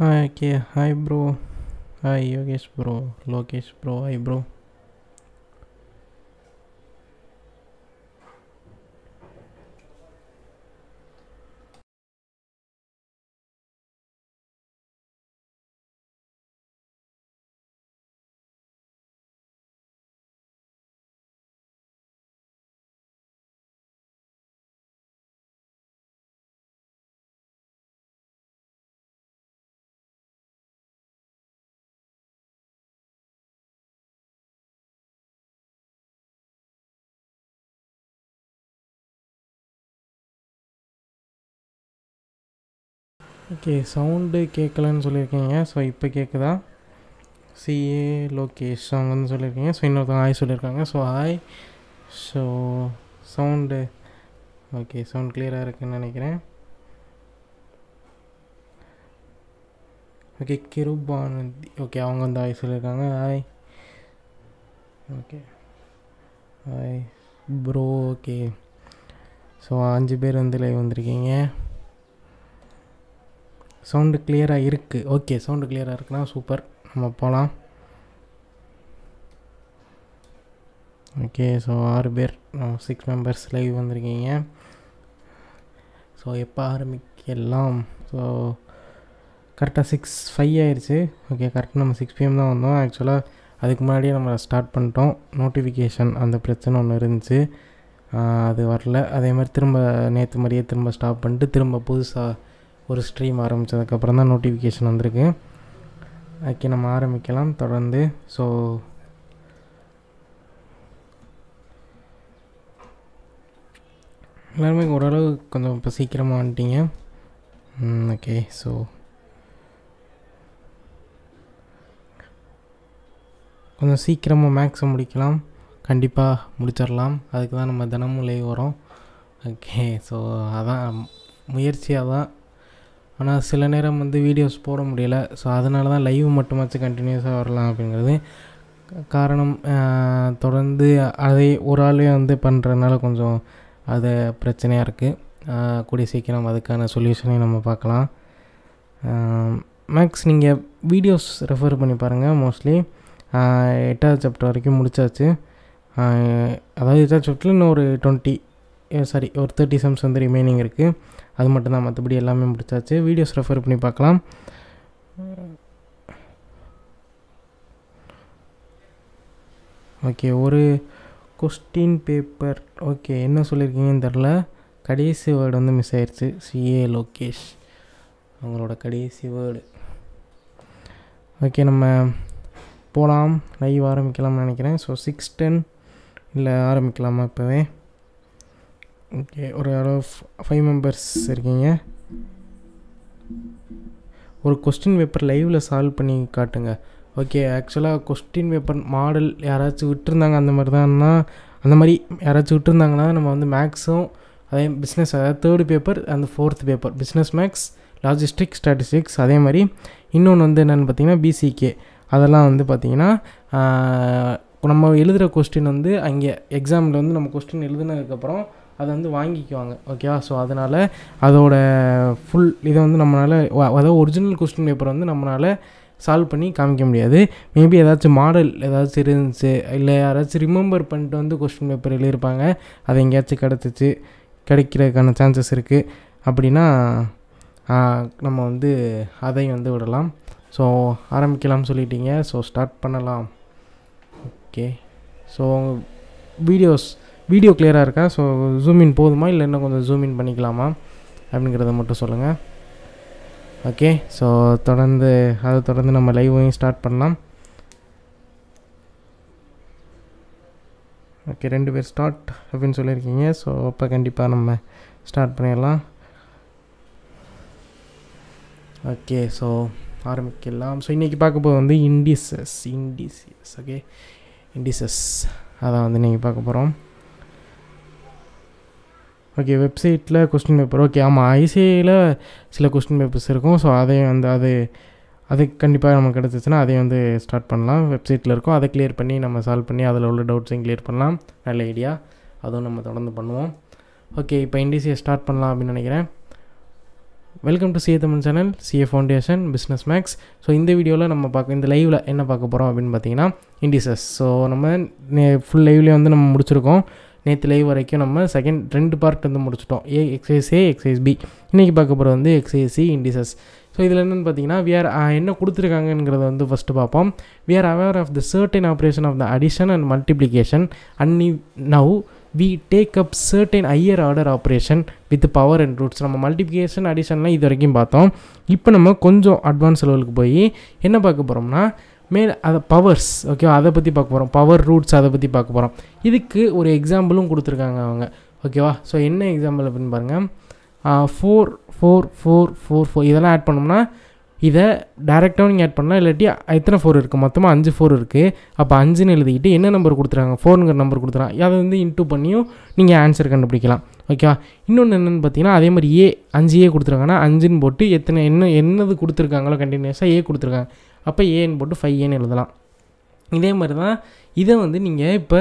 okay hi bro hi yogesh bro lokesh bro hi bro okay sound கேட்கலன்னு சொல்லியிருக்கீங்க so இப்போ கேட்குதா CA Lokesh அவங்கன்னு சொல்லியிருக்கீங்க ஸோ இன்னொருத்தவங்க ஹாய் சொல்லியிருக்காங்க so hi so sound okay sound கிளியராக இருக்குன்னு நினைக்கிறேன் ஓகே கிருபானந்தி ஓகே அவங்க வந்து ஹாய் சொல்லியிருக்காங்க hi okay hi bro okay so அஞ்சு பேர் வந்து லைவ் வந்திருக்கீங்க சவுண்டு கிளியராக இருக்குது ஓகே சவுண்டு கிளியராக இருக்குன்னா சூப்பர் நம்ம போகலாம் ஓகே ஸோ ஆறு பேர் சிக்ஸ் மெம்பர்ஸ் லைவ் வந்திருக்கீங்க ஸோ எப்போ ஆரம்பிக்கலாம் ஸோ கரெக்டாக சிக்ஸ் ஃபைவ் ஆயிடுச்சு ஓகே கரெக்டாக நம்ம சிக்ஸ் பிஎம் தான் வந்தோம் ஆக்சுவலாக அதுக்கு முன்னாடியே நம்ம ஸ்டார்ட் பண்ணிட்டோம் நோட்டிஃபிகேஷன் அந்த பிரச்சனை ஒன்று இருந்துச்சு அது வரல அதே மாதிரி திரும்ப நேற்று மாதிரியே திரும்ப ஸ்டாப் பண்ணிட்டு திரும்ப புதுசாக ஒரு ஸ்ட்ரீம் ஆரம்பித்ததுக்கப்புறம் தான் நோட்டிஃபிகேஷன் வந்திருக்கு ஓகே நம்ம ஆரம்பிக்கலாம் தொடர்ந்து ஸோ எல்லாருமே ஓரளவு கொஞ்சம் இப்போ சீக்கிரமாக வந்துட்டீங்க ஓகே ஸோ கொஞ்சம் சீக்கிரமாக மேக்ஸை முடிக்கலாம் கண்டிப்பாக முடிச்சிடலாம் அதுக்கு தான் நம்ம தினமும் லைவ் வரும் ஓகே ஸோ அதான் முயற்சியாக தான் ஆனால் சில நேரம் வந்து வீடியோஸ் போட முடியல ஸோ அதனால தான் லைவ் மட்டுமாச்சும் கண்டினியூஸாக வரலாம் அப்படிங்கிறது காரணம் தொடர்ந்து அதை ஒரு ஆளே வந்து பண்ணுறதுனால கொஞ்சம் அது பிரச்சனையாக இருக்குது கூடிய சீக்கிரம் அதுக்கான சொல்யூஷனையும் நம்ம பார்க்கலாம் மேக்ஸ் நீங்கள் வீடியோஸ் ரெஃபர் பண்ணி பாருங்கள் மோஸ்ட்லி எட்டாவது சாப்டர் வரைக்கும் முடித்தாச்சு அதாவது எட்டாவது சாப்டரில் இன்னும் ஒரு டுவெண்ட்டி சாரி ஒரு தேர்ட்டி சம்ஸ் வந்து ரிமைனிங் இருக்குது அது மட்டும்தான் மற்றபடி எல்லாமே முடிச்சாச்சு வீடியோஸ் ரெஃபர் பண்ணி பார்க்கலாம் ஓகே ஒரு கொஸ்டின் பேப்பர் ஓகே என்ன சொல்லியிருக்கீங்கன்னு தெரில கடைசி வேர்டு வந்து மிஸ் ஆயிடுச்சு சிஏ லோகேஷ் அவங்களோட கடைசி வேர்டு ஓகே நம்ம போகலாம் லைவ் ஆரம்பிக்கலாம்னு நினைக்கிறேன் ஸோ சிக்ஸ் டென் இல்லை ஆரம்பிக்கலாமா இப்போவே ஓகே ஒரு அளவு ஃபைவ் மெம்பர்ஸ் இருக்கீங்க ஒரு கொஸ்டின் பேப்பர் லைவில் சால்வ் பண்ணி காட்டுங்க ஓகே ஆக்சுவலாக கொஸ்டின் பேப்பர் மாடல் யாராச்சும் விட்டுருந்தாங்க அந்த மாதிரி தான்னா அந்த மாதிரி யாராச்சும் விட்டுருந்தாங்கன்னா நம்ம வந்து மேக்ஸும் அதே பிஸ்னஸ் அதாவது தேர்டு பேப்பர் அந்த fourth paper business maths logistic statistics அதே மாதிரி இன்னொன்று வந்து என்னென்னு பார்த்தீங்கன்னா பிசிகே அதெல்லாம் வந்து பார்த்திங்கன்னா நம்ம எழுதுகிற கொஸ்டின் வந்து அங்கே எக்ஸாமில் வந்து நம்ம கொஸ்டின் எழுதுனதுக்கப்புறம் அதை வந்து வாங்கிக்குவாங்க ஓகேவா ஸோ அதனால் அதோட ஃபுல் இதை வந்து நம்மளால் அதாவது ஒரிஜினல் கொஸ்டின் பேப்பர் வந்து நம்மளால் சால்வ் பண்ணி காமிக்க முடியாது மேபி ஏதாச்சும் மாடல் ஏதாச்சும் இருந்துச்சு இல்லை யாராச்சும் ரிமெம்பர் பண்ணிட்டு வந்து கொஸ்டின் பேப்பர் எழுதியிருப்பாங்க அதை எங்கேயாச்சும் கிடச்சிச்சு கிடைக்கிறதுக்கான சான்சஸ் இருக்குது அப்படின்னா நம்ம வந்து அதையும் வந்து விடலாம் ஸோ ஆரம்பிக்கலாம்னு சொல்லிட்டீங்க ஸோ ஸ்டார்ட் பண்ணலாம் ஓகே ஸோ வீடியோஸ் வீடியோ கிளியராக இருக்கா ஸோ ஜூமின் போதுமா இல்லை இன்னும் கொஞ்சம் ஜூமின் பண்ணிக்கலாமா அப்படிங்கிறத மட்டும் சொல்லுங்கள் ஓகே ஸோ தொடர்ந்து அதை தொடர்ந்து நம்ம லைவையும் ஸ்டார்ட் பண்ணலாம் ஓகே ரெண்டு பேர் ஸ்டார்ட் அப்படின்னு சொல்லியிருக்கீங்க ஸோ அப்போ கண்டிப்பாக நம்ம ஸ்டார்ட் பண்ணிடலாம் ஓகே ஸோ ஆரம்பிக்கலாம் ஸோ இன்றைக்கி பார்க்க போது வந்து இண்டிசஸ் இண்டிசஸ் ஓகே இண்டிசஸ் அதான் வந்து நீங்கள் பார்க்க போகிறோம் ஓகே வெப்சைட்டில் கொஸ்டின் பேப்பர் ஓகே ஆமாம் ஐசிஐயில் சில கொஸ்டின் பேப்பர்ஸ் இருக்கும் ஸோ அதையும் வந்து அது அது கண்டிப்பாக நமக்கு கிடச்சிச்சின்னா அதையும் வந்து ஸ்டார்ட் பண்ணலாம் வெப்சைட்டில் இருக்கும் அதை கிளியர் பண்ணி நம்ம சால்வ் பண்ணி அதில் உள்ள டவுட்ஸையும் கிளியர் பண்ணலாம் நல்ல ஐடியா அதுவும் நம்ம தொடர்ந்து பண்ணுவோம் ஓகே இப்போ இண்டிசியை ஸ்டார்ட் பண்ணலாம் அப்படின்னு நினைக்கிறேன் welcome to CA Tamil channel CA foundation business maths so இந்த வீடியோவில் நம்ம பார்க்க இந்த லைவில் என்ன பார்க்க போகிறோம் அப்படின்னு பார்த்தீங்கன்னா இண்டிசஸ் ஸோ நம்ம ஃபுல் லைவ்லேயே வந்து நம்ம முடிச்சிருக்கோம் நேற்று லைவ் வரைக்கும் நம்ம செகண்ட் ரெண்டு பார்ட் வந்து முடிச்சிட்டோம் A exercise A exercise B இன்றைக்கி பார்க்க போகிறது வந்து எக்ஸைஸ் சி இண்டிசஸ் ஸோ இதில் என்னென்னு பார்த்தீங்கன்னா ஆர் என்ன கொடுத்துருக்காங்கங்கிறத வந்து ஃபஸ்ட்டு பார்ப்போம் we are aware of the certain operation of the addition and multiplication and நீ now we take up certain higher order operation with power and roots நம்ம multiplication அடிஷன்லாம் இது வரைக்கும் பார்த்தோம் இப்போ நம்ம கொஞ்சம் அட்வான்ஸ் லெவலுக்கு போய் என்ன பார்க்க போகிறோம்னா மேல் அதை பவர்ஸ் ஓகேவா அதை பற்றி பார்க்க போகிறோம் பவர் ரூட்ஸ் அதை பற்றி பார்க்க போகிறோம் இதுக்கு ஒரு எக்ஸாம்பிளும் கொடுத்துருக்காங்க அவங்க ஓகேவா ஸோ என்ன எக்ஸாம்பிள் அப்படின்னு பாருங்கள் four four four four four இதெல்லாம் ஆட் பண்ணோம்னா இதை டேரெக்டாக நீங்கள் ஆட் பண்ணலாம் இல்லாட்டி எத்தனை ஃபோர் இருக்குது மொத்தமாக அஞ்சு ஃபோர் இருக்குது அப்போ அஞ்சுன்னு எழுதிக்கிட்டு என்ன நம்பர் கொடுத்துருக்காங்க ஃபோருங்கிற நம்பர் கொடுத்துருக்காங்க அதை வந்து இன்டூ பண்ணியும் நீங்கள் ஆன்சர் கண்டுபிடிக்கலாம் ஓகேவா இன்னொன்று என்னென்னு பார்த்தீங்கன்னா அதே மாதிரி ஏ அஞ்சு ஏ கொடுத்துருக்காங்கன்னா அஞ்சுன்னு போட்டு எத்தனை என்ன என்னது கொடுத்துருக்காங்களோ கண்டினியூஸாக ஏ கொடுத்துருக்காங்க அப்போ ஏன்னு போட்டு ஃபைவ் ஏன்னு எழுதலாம் இதே மாதிரி தான் இதை வந்து நீங்கள் இப்போ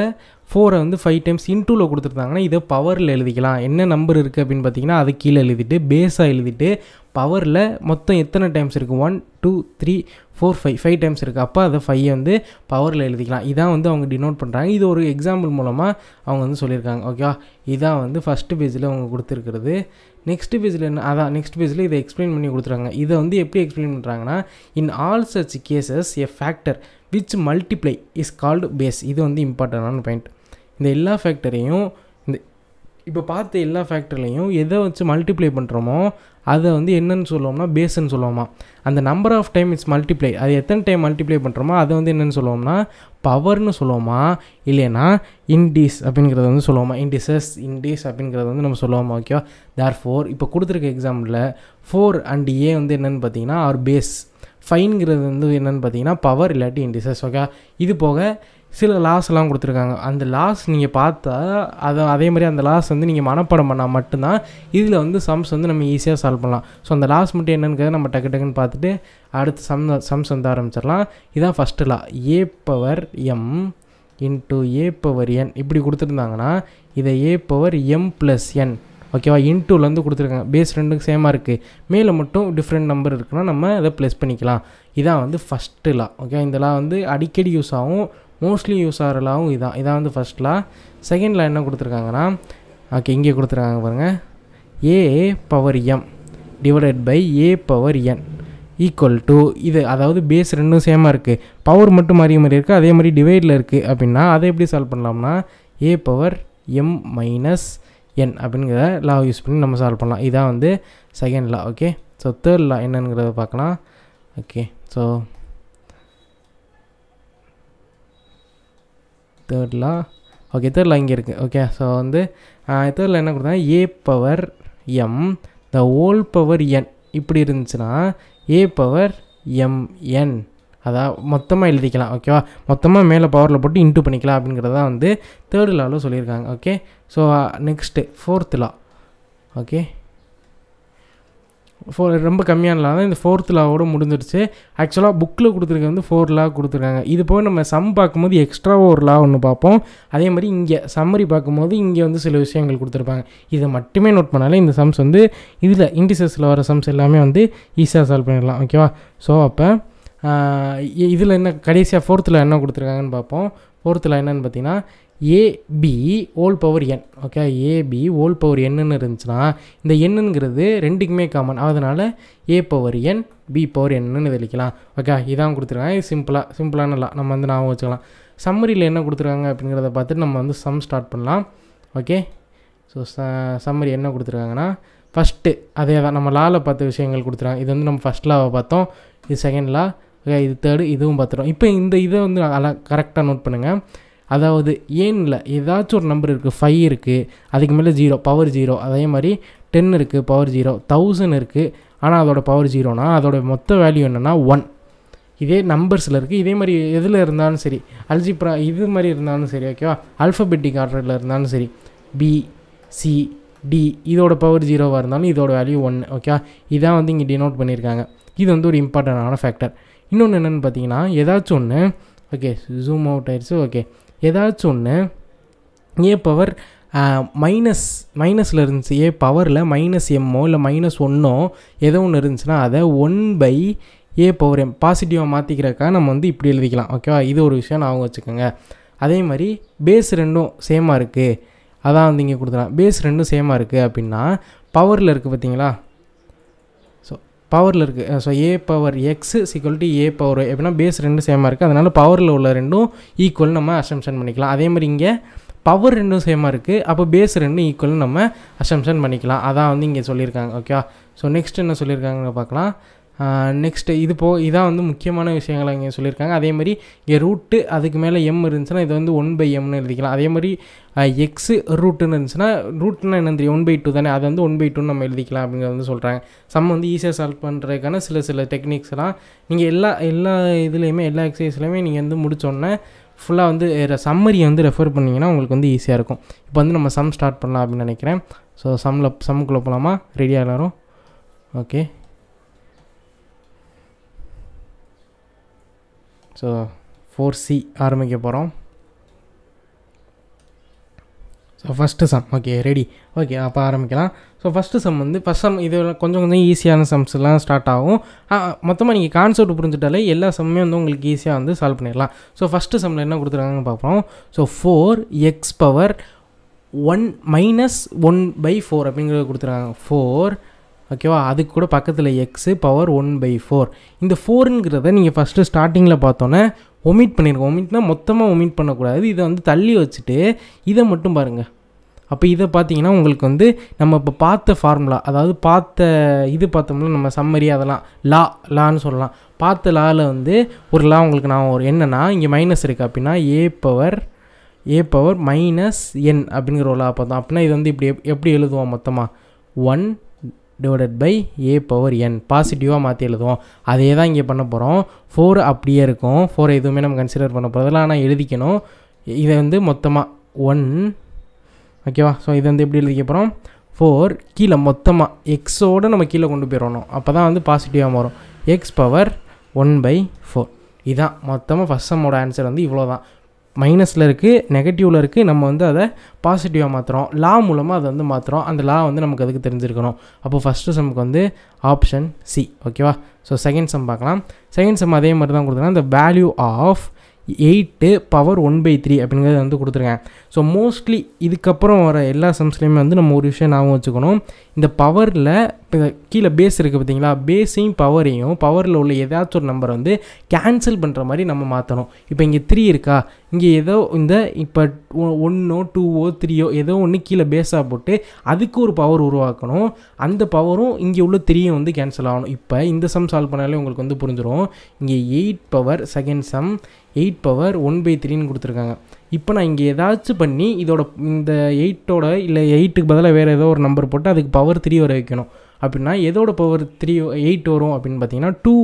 ஃபோரை வந்து ஃபைவ் டைம்ஸ் இன்டூவில் கொடுத்துருந்தாங்கன்னா இதை பவரில் எழுதிக்கலாம் என்ன நம்பர் இருக்குது அப்படின்னு பார்த்தீங்கன்னா அது கீழே எழுதிட்டு பேஸாக எழுதிட்டு பவரில் மொத்தம் எத்தனை டைம்ஸ் இருக்குது one two three four five five times இருக்குது அப்போ அதை ஃபைவ் வந்து பவரில் எழுதிக்கலாம் இதான் வந்து அவங்க டினோட் பண்ணுறாங்க இது ஒரு எக்ஸாம்பிள் மூலமாக அவங்க வந்து சொல்லியிருக்காங்க ஓகேவா இதான் வந்து ஃபஸ்ட்டு பேஜில் அவங்க கொடுத்துருக்கிறது நெக்ஸ்ட் பேஜில் என்ன அதான் நெக்ஸ்ட் பேஜில் இதை எக்ஸ்பிளைன் பண்ணி கொடுத்துறாங்க இதை வந்து எப்படி எக்ஸ்பிளைன் பண்ணுறாங்கன்னா in all such cases a factor which multiply is called base இது வந்து இம்பார்ட்டண்டான பாயிண்ட் இந்த எல்லா ஃபேக்டரையும் இப்போ பார்த்த எல்லா ஃபேக்டர்லேயும் எதை வச்சு மல்டிப்ளை பண்ணுறோமோ அதை வந்து என்னென்னு சொல்லுவோம்னா பேஸ்ன்னு சொல்லுவோமா அந்த number of time it's multiply அது எத்தனை டைம் மல்டிப்ளை பண்ணுறோமோ அதை வந்து என்னென்னு சொல்லுவோம்னா பவர்னு சொல்லுவோமா இல்லைனா இன்டீஸ் அப்படிங்கிறத வந்து சொல்லுவோமா இன்டிசஸ் இன்டீஸ் அப்படிங்கிறத வந்து நம்ம சொல்லுவோமா ஓகேவா தேர் ஃபோர் இப்போ கொடுத்துருக்க எக்ஸாம்பிளில் ஃபோர் அண்ட் ஏ வந்து என்னென்னு பார்த்தீங்கன்னா ஆர் பேஸ் ஃபைனுங்கிறது வந்து என்னென்னு பார்த்தீங்கன்னா பவர் இல்லாட்டி இன்டிசஸ் ஓகே இது போக சில லாஸ்லாம் கொடுத்துருக்காங்க அந்த லாஸ் நீங்கள் பார்த்தா அதை அதே மாதிரி அந்த லாஸ் வந்து நீங்கள் மனப்பாடம் பண்ணால் மட்டும்தான் இதில் வந்து சம்ஸ் வந்து நம்ம ஈஸியாக சால்வ் பண்ணலாம் ஸோ அந்த லாஸ் மட்டும் கதை நம்ம டக்கு டக்குன்னு பார்த்துட்டு அடுத்து சம் சம்ஸ் வந்து ஆரம்பிச்சிடலாம் இதுதான் first law a power M into a power n இப்படி கொடுத்துருந்தாங்கன்னா இதை a power m plus n ஓகேவா இன்டூலேருந்து கொடுத்துருக்காங்க பேஸ் ரெண்டுக்கும் சேமாக இருக்குது மேலே மட்டும் டிஃப்ரெண்ட் நம்பர் இருக்குன்னா நம்ம அதை ப்ளஸ் பண்ணிக்கலாம் இதான் வந்து ஃபஸ்ட்டு லா ஓகே இந்த லா வந்து அடிக்கடி யூஸ் ஆகும் மோஸ்ட்லி யூஸ் ஆகிற லாவும் இதான் இதான் வந்து ஃபஸ்ட் லா செகண்ட் லா என்ன கொடுத்துருக்காங்கன்னா ஓகே இங்கே கொடுத்துருக்காங்க பாருங்கள் a power m divided by a power n equal to இது அதாவது பேஸ் ரெண்டும் சேமாக இருக்குது பவர் மட்டும் மாறிய மாதிரி இருக்குது அதே மாதிரி டிவைடில் இருக்குது அப்படின்னா அதை எப்படி சால்வ் பண்ணலாம்னா a power m minus n அப்படிங்கிற லா யூஸ் பண்ணி நம்ம சால்வ் பண்ணலாம் இதான் வந்து second law okay so third law என்னங்கிறத பார்க்கலாம் okay so law okay law இங்கே இருக்குது ஓகே ஸோ வந்து தேர்டில் என்ன கொடுத்தா a power M the whole power n இப்படி இருந்துச்சுன்னா ஏ பவர் எம்என் அதான் மொத்தமாக எழுதிக்கலாம் ஓகேவா மொத்தமாக மேலே பவரில் போட்டு இன்ட்டு பண்ணிக்கலாம் அப்படிங்கிறத வந்து தேர்டு லாவில் சொல்லியிருக்காங்க okay so next fourth law okay four ரொம்ப கம்மியான லா தான் இந்த ஃபோர்த் லாவோட முடிஞ்சிருச்சு ஆக்சுவலாக புக்கில் கொடுத்துருக்க வந்து ஃபோர் லா கொடுத்துருக்காங்க இது போய் நம்ம சம் பார்க்கும்போது எக்ஸ்ட்ராவாக ஒரு லா ஒன்று பார்ப்போம் அதே மாதிரி இங்கே சம்மரி பார்க்கும்போது இங்கே வந்து சில விஷயங்கள் கொடுத்துருப்பாங்க இதை மட்டுமே நோட் பண்ணாலே இந்த சம்ஸ் வந்து இதில் இண்டிசஸில் வர சம்ஸ் எல்லாமே வந்து ஈஸியாக சால்வ் பண்ணிடலாம் ஓகேவா ஸோ அப்போ இதில் என்ன கடைசியாக ஃபோர்த்தில் என்ன கொடுத்துருக்காங்கன்னு பார்ப்போம் ஃபோர்த்தில் என்னென்னு பார்த்தீங்கன்னா a b whole power n okay a b whole power என்னன்னு இருந்துச்சுன்னா இந்த என்னங்கிறது ரெண்டுக்குமே காமன் அதனால் a power n b power என்னன்னு வெளிக்கலாம் ஓகே இதான் கொடுத்துருக்காங்க இது சிம்பிளாக சிம்பிளானலாம் நம்ம வந்து ஞாபகம் வச்சுக்கலாம் சம்மரியில் என்ன கொடுத்துருக்காங்க அப்படிங்கிறத பார்த்துட்டு நம்ம வந்து சம் ஸ்டார்ட் பண்ணலாம் ஓகே ஸோ ச சம்மரி என்ன கொடுத்துருக்காங்கன்னா ஃபஸ்ட்டு அதே தான் நம்ம லாவில் பார்த்த விஷயங்கள் கொடுத்துருக்காங்க இது வந்து நம்ம ஃபஸ்ட் லாவை பார்த்தோம் இது செகண்ட் லா ஓகே இது தேர்டு இதுவும் பார்த்துட்டோம் இப்போ இந்த இதை வந்து அழகாக கரெக்டாக நோட் பண்ணுங்கள் அதாவது இல்லை ஏதாச்சும் ஒரு நம்பர் இருக்குது ஃபைவ் இருக்குது அதுக்கு மேலே ஜீரோ பவர் ஜீரோ அதே மாதிரி டென் இருக்குது பவர் ஜீரோ தௌசண்ட் இருக்குது ஆனால் அதோடய பவர் ஜீரோனால் அதோடய மொத்த வேல்யூ என்னென்னா ஒன் இதே நம்பர்ஸில் இருக்குது இதே மாதிரி எதில் இருந்தாலும் சரி அல்ஜிப்ரா இது மாதிரி இருந்தாலும் சரி ஓகேவா அல்ஃபபெட்டிக் ஆர்டரில் இருந்தாலும் சரி பி சி டி இதோட பவர் ஜீரோவாக இருந்தாலும் இதோட வேல்யூ ஒன்று ஓகேவா இதான் வந்து இங்கே டினோட் பண்ணியிருக்காங்க இது வந்து ஒரு இம்பார்ட்டண்டான ஃபேக்டர் இன்னொன்று என்னென்னு பார்த்தீங்கன்னா ஏதாச்சும் ஒன்று ஓகே ஜூம் அவுட் ஆயிடுச்சு ஓகே ஏதாச்சும் ஒன்று ஏ பவர் மைனஸ் மைனஸில் இருந்துச்சு ஏ பவரில் மைனஸ் எம்மோ இல்லை மைனஸ் ஒன்னோ ஏதோ ஒன்று இருந்துச்சுன்னா அதை one by a power m பாசிட்டிவாக மாற்றிக்கிறக்கா நம்ம வந்து இப்படி எழுதிக்கலாம் ஓகேவா இது ஒரு விஷயம் நான் வச்சுக்கோங்க அதே மாதிரி பேஸ் ரெண்டும் சேமாக இருக்குது அதான் வந்து இங்கே கொடுத்துலாம் பேஸ் ரெண்டும் சேமாக இருக்குது அப்படின்னா பவரில் இருக்குது பார்த்தீங்களா பவரில் இருக்குது so a power x equal to A power எப்படின்னா பேஸ் ரெண்டும் சேமாக இருக்குது அதனால் பவரில் உள்ள ரெண்டும் ஈக்குவல் நம்ம அசம்ஷன் பண்ணிக்கலாம் அதே மாதிரி இங்கே பவர் ரெண்டும் சேமாக இருக்குது அப்போ பேஸ் ரெண்டும் ஈக்குவல்னு நம்ம அசம்ஷன் பண்ணிக்கலாம் அதான் வந்து இங்கே சொல்லியிருக்காங்க ஓகேவா ஸோ நெக்ஸ்ட் என்ன சொல்லியிருக்காங்கன்னு பார்க்கலாம் நெக்ஸ்ட்டு இது போ இதான் வந்து முக்கியமான விஷயங்களை இங்கே சொல்லியிருக்காங்க அதேமாதிரி இங்கே ரூட்டு அதுக்கு மேலே எம் இருந்துச்சுன்னா இது வந்து ஒன் பை எம்னு எழுதிக்கலாம் அதே மாதிரி எக்ஸு ரூட்டுன்னு இருந்துச்சுன்னா ரூட்னா என்ன தெரியும் ஒன் பை டூ தானே அது வந்து ஒன் பை டூன்னு நம்ம எழுதிக்கலாம் அப்படிங்கிறது வந்து சொல்கிறாங்க சம் வந்து ஈஸியாக சால்வ் பண்ணுறதுக்கான சில சில டெக்னிக்ஸ்லாம் நீங்கள் எல்லா எல்லா இதுலேயுமே எல்லா எக்ஸசைஸ்லையுமே நீங்கள் வந்து முடித்தோன்னே ஃபுல்லாக வந்து சம்மரியை வந்து ரெஃபர் பண்ணிங்கன்னா உங்களுக்கு வந்து ஈஸியாக இருக்கும் இப்போ வந்து நம்ம சம் ஸ்டார்ட் பண்ணலாம் அப்படின்னு நினைக்கிறேன் ஸோ சம்மில் சம்முக்குள்ளே போகலாமா ரெடியாக எல்லோரும் ஓகே ஸோ ஃபோர் சி ஆரம்பிக்க போகிறோம் so first sum okay ready okay அப்போ ஆரம்பிக்கலாம் ஸோ ஃபஸ்ட்டு சம் வந்து ஃபஸ்ட் சம் இது கொஞ்சம் கொஞ்சம் ஈஸியான சம்ஸ்லாம் ஸ்டார்ட் ஆகும் மொத்தமாக நீங்கள் கான்செப்ட் புரிஞ்சுட்டாலே எல்லா சம்மே வந்து உங்களுக்கு ஈஸியாக வந்து சால்வ் பண்ணிடலாம் ஸோ ஃபஸ்ட்டு சம்மில் என்ன கொடுத்துருக்காங்கன்னு பார்ப்போம் so four x power one minus one by four அப்படிங்கிறது கொடுத்துருக்காங்க ஃபோர் ஓகேவா அதுக்கு கூட பக்கத்தில் x power one by four இந்த ஃபோருங்கிறத நீங்கள் ஃபஸ்ட்டு ஸ்டார்டிங்கில் பார்த்தோன்னே ஒமிட் பண்ணியிருக்கோம் ஒமிட்னா மொத்தமாக ஒமிட் பண்ணக்கூடாது இதை வந்து தள்ளி வச்சுட்டு இதை மட்டும் பாருங்கள் அப்போ இதை பார்த்தீங்கன்னா உங்களுக்கு வந்து நம்ம இப்போ பார்த்த ஃபார்முலா அதாவது பார்த்த இது பார்த்தோம்னா நம்ம சம்மரி அதெல்லாம் லா லான்னு சொல்லலாம் பார்த்த லாவில் வந்து ஒரு லா உங்களுக்கு நான் ஒரு என்னென்னா இங்கே மைனஸ் இருக்குது அப்படின்னா a power a power minus n அப்படிங்கிற ஒரு லா பார்த்தோம் அப்படின்னா இது வந்து இப்படி எப்படி எழுதுவோம் மொத்தமாக one divided by a power n பாசிட்டிவாக மாற்றி எழுதுவோம் அதே தான் இங்கே பண்ண போகிறோம் ஃபோர் அப்படியே இருக்கும் ஃபோர் எதுவுமே நம்ம கன்சிடர் பண்ண போகிறதில்ல ஆனால் எழுதிக்கணும் இதை வந்து மொத்தமாக ஒன் ஓகேவா ஸோ இதை வந்து எப்படி எழுதிக்க போகிறோம் ஃபோர் கீழே மொத்தமாக எக்ஸோடு நம்ம கீழே கொண்டு போயிடணும் அப்போ தான் வந்து பாசிட்டிவாக மாறும் x power one by four இதுதான் மொத்தமாக ஃபஸ்ட் சம்மோட ஆன்சர் வந்து இவ்வளோ தான் மைனஸில் இருக்குது நெகட்டிவில் இருக்குது நம்ம வந்து அதை பாசிட்டிவாக மாற்றுறோம் லா மூலமாக அதை வந்து மாற்றுறோம் அந்த லா வந்து நமக்கு அதுக்கு தெரிஞ்சிருக்கணும் அப்போது ஃபஸ்ட்டு சம்க்கு வந்து ஆப்ஷன் சி ஓகேவா ஸோ செகண்ட் சம் பார்க்கலாம் செகண்ட் சம் அதே மாதிரி தான் கொடுத்தோம்னா இந்த value of eight power one by three அப்படிங்கிறத வந்து கொடுத்துருக்கேன் ஸோ மோஸ்ட்லி இதுக்கப்புறம் வர எல்லா சம்ஸ்லேயுமே வந்து நம்ம ஒரு விஷயம் ஞாபகம் வச்சுக்கணும் இந்த பவரில் கீழே பேஸ் இருக்குது பார்த்தீங்களா பேஸையும் பவரையும் பவரில் உள்ள ஏதாச்சும் ஒரு நம்பரை வந்து கேன்சல் பண்ணுற மாதிரி நம்ம மாற்றணும் இப்போ இங்கே த்ரீ இருக்கா இங்கே ஏதோ இந்த இப்போ ஒன்றோ டூவோ த்ரீயோ ஏதோ ஒன்று கீழே பேஸாக போட்டு அதுக்கு ஒரு பவர் உருவாக்கணும் அந்த பவரும் இங்கே உள்ள த்ரீயும் வந்து கேன்சல் ஆகணும் இப்போ இந்த சம் சால்வ் பண்ணாலே உங்களுக்கு வந்து புரிஞ்சிடும் இங்கே eight power second sum eight power one by த்ரீன்னு கொடுத்துருக்காங்க இப்போ நான் இங்கே ஏதாச்சும் பண்ணி இதோட இந்த எயிட்டோட இல்லை எயிட்டுக்கு பதிலாக வேறு ஏதோ ஒரு நம்பர் போட்டு அதுக்கு பவர் த்ரீ வர வைக்கணும் அப்படின்னா எதோட பவர் த்ரீ எயிட் வரும் அப்படின்னு பார்த்தீங்கன்னா டூ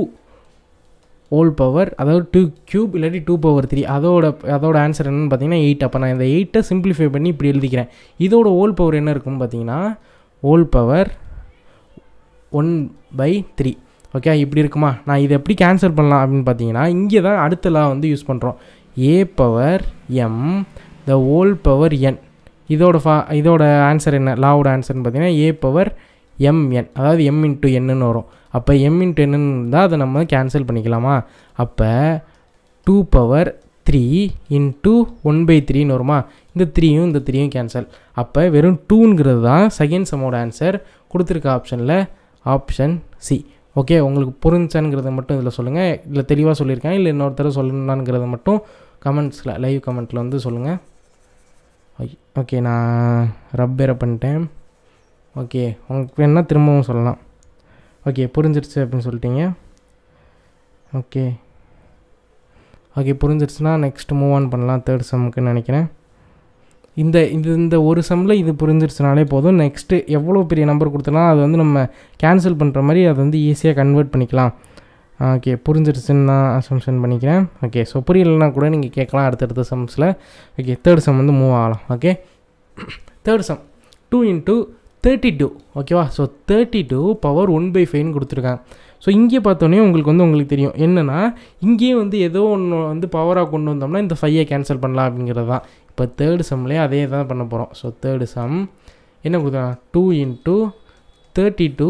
ஓல் பவர் அதாவது டூ க்யூப் இல்லாட்டி டூ பவர் த்ரீ அதோட அதோட ஆன்சர் என்னென்னு பார்த்தீங்கன்னா எயிட் அப்போ நான் இந்த எயிட்டை சிம்பிளிஃபை பண்ணி இப்படி எழுதிக்கிறேன் இதோட ஓல் பவர் என்ன இருக்குன்னு பார்த்தீங்கன்னா whole power one by three okay இப்படி இருக்குமா நான் இதை எப்படி கேன்சல் பண்ணலாம் அப்படின்னு பார்த்தீங்கன்னா இங்கே தான் அடுத்த லா வந்து யூஸ் பண்ணுறோம் a power M the whole power n இதோட ஃபா இதோட ஆன்சர் என்ன லாவோட ஆன்சர்னு பார்த்தீங்கன்னா ஏ பவர் எம் என் அதாவது எம் இன்ட்டு என்னன்னு வரும் அப்போ எம் இன்ட்டு என்னன்னு இருந்தால் அதை நம்ம கேன்சல் பண்ணிக்கலாமா அப்போ two power three into one by த்ரீன்னு வருமா இந்த த்ரீயும் இந்த த்ரீயும் கேன்சல் அப்போ வெறும் டூங்கிறது தான் செகண்ட் சம்மோட ஆன்சர் கொடுத்துருக்க ஆப்ஷனில் ஆப்ஷன் சி ஓகே உங்களுக்கு புரிஞ்சுங்கிறத மட்டும் இதில் சொல்லுங்கள் இல்லை தெளிவாக சொல்லியிருக்கேன் இல்லை இன்னொருத்தர் சொல்லணுங்கிறத மட்டும் கமெண்ட்ஸில் லைவ் கமெண்ட்டில் வந்து சொல்லுங்கள் ஓகே நான் ரப்பேரை பண்ணிட்டேன் ஓகே உங்களுக்கு வேணால் திரும்பவும் சொல்லலாம் ஓகே புரிஞ்சிருச்சு அப்படின்னு சொல்லிட்டீங்க ஓகே ஓகே புரிஞ்சிருச்சுன்னா நெக்ஸ்ட் மூவ் ஆன் பண்ணலாம் தேர்ட் செம்முக்குன்னு நினைக்கிறேன் இந்த இது இந்த ஒரு சம்மில் இது புரிஞ்சிருச்சுனாலே போதும் நெக்ஸ்ட்டு எவ்வளோ பெரிய நம்பர் கொடுத்தனா அது வந்து நம்ம கேன்சல் பண்ணுற மாதிரி அதை வந்து ஈஸியாக கன்வெர்ட் பண்ணிக்கலாம் ஓகே புரிஞ்சிருச்சுன்னு நான் அசம்ஷன் பண்ணிக்கிறேன் ஓகே ஸோ புரியலைன்னா கூட நீங்கள் கேட்கலாம் அடுத்தடுத்த சம்ஸில் ஓகே தேர்ட் சம் வந்து மூவ் ஆகலாம் okay third sum two into thirty two ஓகேவா so thirty two power one by ஃபைவ்னு கொடுத்துருக்காங்க ஸோ இங்கே பார்த்தோன்னே உங்களுக்கு வந்து உங்களுக்கு தெரியும் என்னென்னா இங்கேயே வந்து ஏதோ ஒன்று வந்து பவராக கொண்டு வந்தோம்னா இந்த ஃபையை கேன்சல் பண்ணலாம் அப்படிங்கிறது தான் இப்போ தேர்டு சம்லேயே அதே தான் பண்ண போகிறோம் ஸோ தேர்டு சம் என்ன கொடுத்தா two into thirty two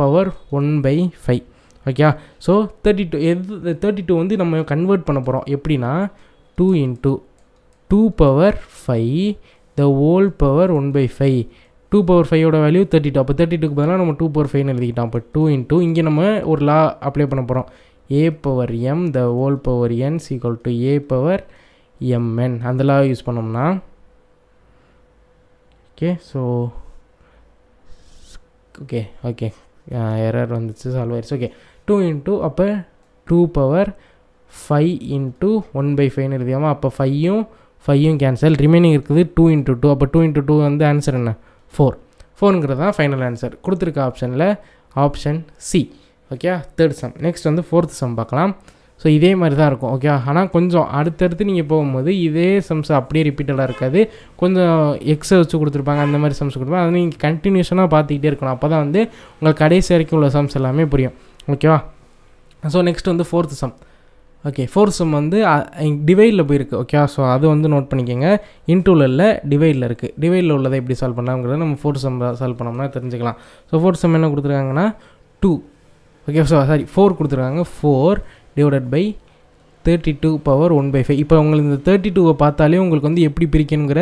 power one by five okay so thirty two எது தேர்ட்டி டூ வந்து நம்ம கன்வெர்ட் பண்ண போகிறோம் எப்படின்னா two into two power five the whole power one by five two power ஃபைவோட value thirty two அப்போ thirty டூக்கு பதிலாக நம்ம டூ பவர் ஃபைவ்னு எழுதிக்கிட்டோம் அப்போ டூ இன்ட்டு இங்கே நம்ம ஒரு லா அப்ளை பண்ண போகிறோம் a power M the whole power n equal to A power m n அதெல்லாம் யூஸ் பண்ணோம்னா okay so okay okay error வந்துச்சு சால்வ் ஆயிடுச்சு ஓகே டூ இன்ட்டு அப்போ two power five into one by ஃபைவ்னு எழுதியாமல் அப்போ ஃபையும் ஃபையும் கேன்சல் ரிமைனிங் இருக்குது டூ இன்ட்டு டூ அப்போ டூ இன்ட்டு டூ வந்து ஆன்சர் என்ன ஃபோர் ஃபோருங்கிறது தான் ஃபைனல் ஆன்சர் கொடுத்துருக்க ஆப்ஷனில் option c okay third sum next வந்து ஃபோர்த் சம் பார்க்கலாம் ஸோ இதே மாதிரி தான் இருக்கும் ஓகே ஆனால் கொஞ்சம் அடுத்தடுத்து நீங்கள் போகும்போது இதே சம்ஸ் அப்படியே ரிப்பீட்டடாக இருக்காது கொஞ்சம் எக்ஸை வச்சு கொடுத்துருப்பாங்க அந்த மாதிரி சம்ஸ் கொடுப்பாங்க அதை நீங்கள் கண்டினியூஷனாக பார்த்துக்கிட்டே இருக்கணும் அப்போ தான் வந்து உங்களுக்கு கடைசி வரைக்கும் உள்ள சம்ஸ் எல்லாமே புரியும் ஓகேவா ஸோ நெக்ஸ்ட் வந்து fourth sum okay fourth sum வந்து டிவைடில் போயிருக்கு ஓகேவா ஸோ அது வந்து நோட் பண்ணிக்கோங்க இன்டூவில் இல்லை டிவைடில் இருக்குது டிவைடில் உள்ளதை எப்படி சால்வ் பண்ணலாம்ங்கிறத நம்ம ஃபோர்த் சம் சால்வ் பண்ணோம்னா தெரிஞ்சுக்கலாம் ஸோ ஃபோர்த் சம் என்ன கொடுத்துருக்காங்கன்னா two okay so sorry four கொடுத்துருக்காங்க four divided by thirty two power one by five இப்போ உங்களுக்கு இந்த தேர்ட்டி டூவை பார்த்தாலே உங்களுக்கு வந்து எப்படி பிரிக்கணுங்கிற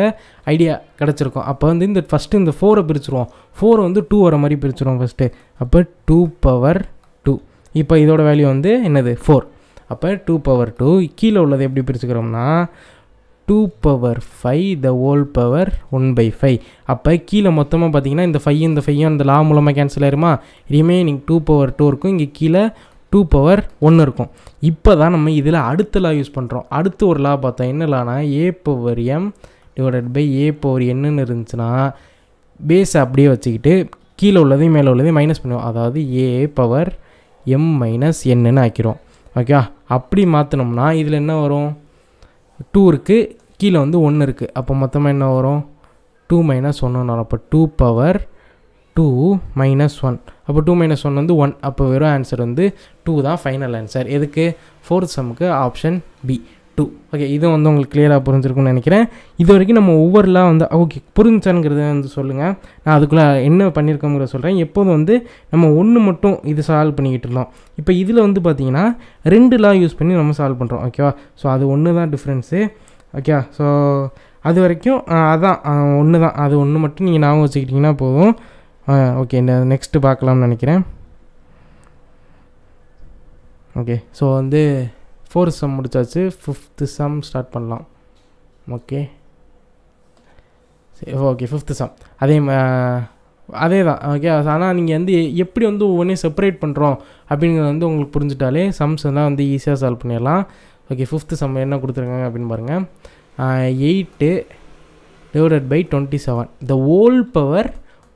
ஐடியா கிடச்சிருக்கும் அப்போ வந்து இந்த ஃபஸ்ட்டு இந்த ஃபோரை பிரிச்சுருவோம் ஃபோர் வந்து டூ வர மாதிரி பிரிச்சுருவோம் ஃபஸ்ட்டு அப்போ டூ பவர் டூ இப்போ இதோட வேல்யூ வந்து என்னது ஃபோர் அப்போ டூ பவர் டூ கீழே உள்ளது எப்படி பிரிச்சுக்கிறோம்னா two power five the whole power one by five அப்போ கீழே மொத்தமாக பார்த்தீங்கன்னா இந்த ஃபைவ் இந்த ஃபையும் அந்த லா மூலமாக கேன்சல் ஆயிருமா இனிமேல் நீங்கள் டூ பவர் டூ இருக்கும் இங்கே கீழே டூ பவர் ஒன்று இருக்கும் இப்போ தான் நம்ம இதில் அடுத்த லா யூஸ் பண்ணுறோம் அடுத்து ஒரு லா பார்த்தோம் என்ன லானா a power m divided by a power என்னன்னு இருந்துச்சுன்னா பேஸ் அப்படியே வச்சுக்கிட்டு கீழே உள்ளதையும் மேலே உள்ளதையும் மைனஸ் பண்ணுவோம் அதாவது ஏ பவர் எம் மைனஸ் என்னன்னு ஆக்கிறோம் ஓகேவா அப்படி மாற்றினோம்னா இதில் என்ன வரும் டூ இருக்குது கீழே வந்து ஒன்று இருக்குது அப்போ மொத்தமாக என்ன வரும் டூ மைனஸ் ஒன்று வரும் அப்போ two power two minus one அப்போ டூ மைனஸ் ஒன் வந்து ஒன் அப்போ வெறும் ஆன்சர் வந்து டூ தான் ஃபைனல் ஆன்சர் எதுக்கு ஃபோர்த் சம்முக்கு ஆப்ஷன் பி டூ ஓகே இது வந்து உங்களுக்கு கிளியராக புரிஞ்சிருக்கும்னு நினைக்கிறேன் இது வரைக்கும் நம்ம ஒவ்வொருலாம் வந்து ஓகே ah, புரிஞ்சுங்கிறத வந்து சொல்லுங்கள் நான் அதுக்குள்ளே என்ன பண்ணியிருக்கோங்கிற சொல்கிறேன் எப்போதும் வந்து நம்ம ஒன்று மட்டும் இது சால்வ் பண்ணிக்கிட்டு இருந்தோம் இப்போ இதில் வந்து பார்த்தீங்கன்னா ரெண்டு லா யூஸ் பண்ணி நம்ம சால்வ் பண்ணுறோம் ஓகேவா ஸோ அது ஒன்று தான் டிஃப்ரென்ஸு ஓகே ஸோ அது வரைக்கும் அதான் ஒன்று தான் அது ஒன்று மட்டும் நீங்கள் ஞாபகம் வச்சுக்கிட்டிங்கன்னா போதும் ஓகே இந்த நெக்ஸ்ட்டு பார்க்கலாம்னு நினைக்கிறேன் ஓகே ஸோ வந்து ஃபோர்த் சம் முடித்தாச்சு ஃபிஃப்த்து சம் ஸ்டார்ட் பண்ணலாம் ஓகே சரி ஓகே ஃபிஃப்த்து சம் அதே அதே தான் ஓகே ஆனால் நீங்கள் வந்து எப்படி வந்து ஒவ்வொன்றே செப்பரேட் பண்ணுறோம் அப்படிங்கிறது வந்து உங்களுக்கு புரிஞ்சுட்டாலே சம்ஸ் எல்லாம் வந்து ஈஸியாக சால்வ் பண்ணிடலாம் ஓகே ஃபிஃப்த்து சம் என்ன கொடுத்துருக்காங்க அப்படின்னு பாருங்கள் eight divided by twenty seven the whole power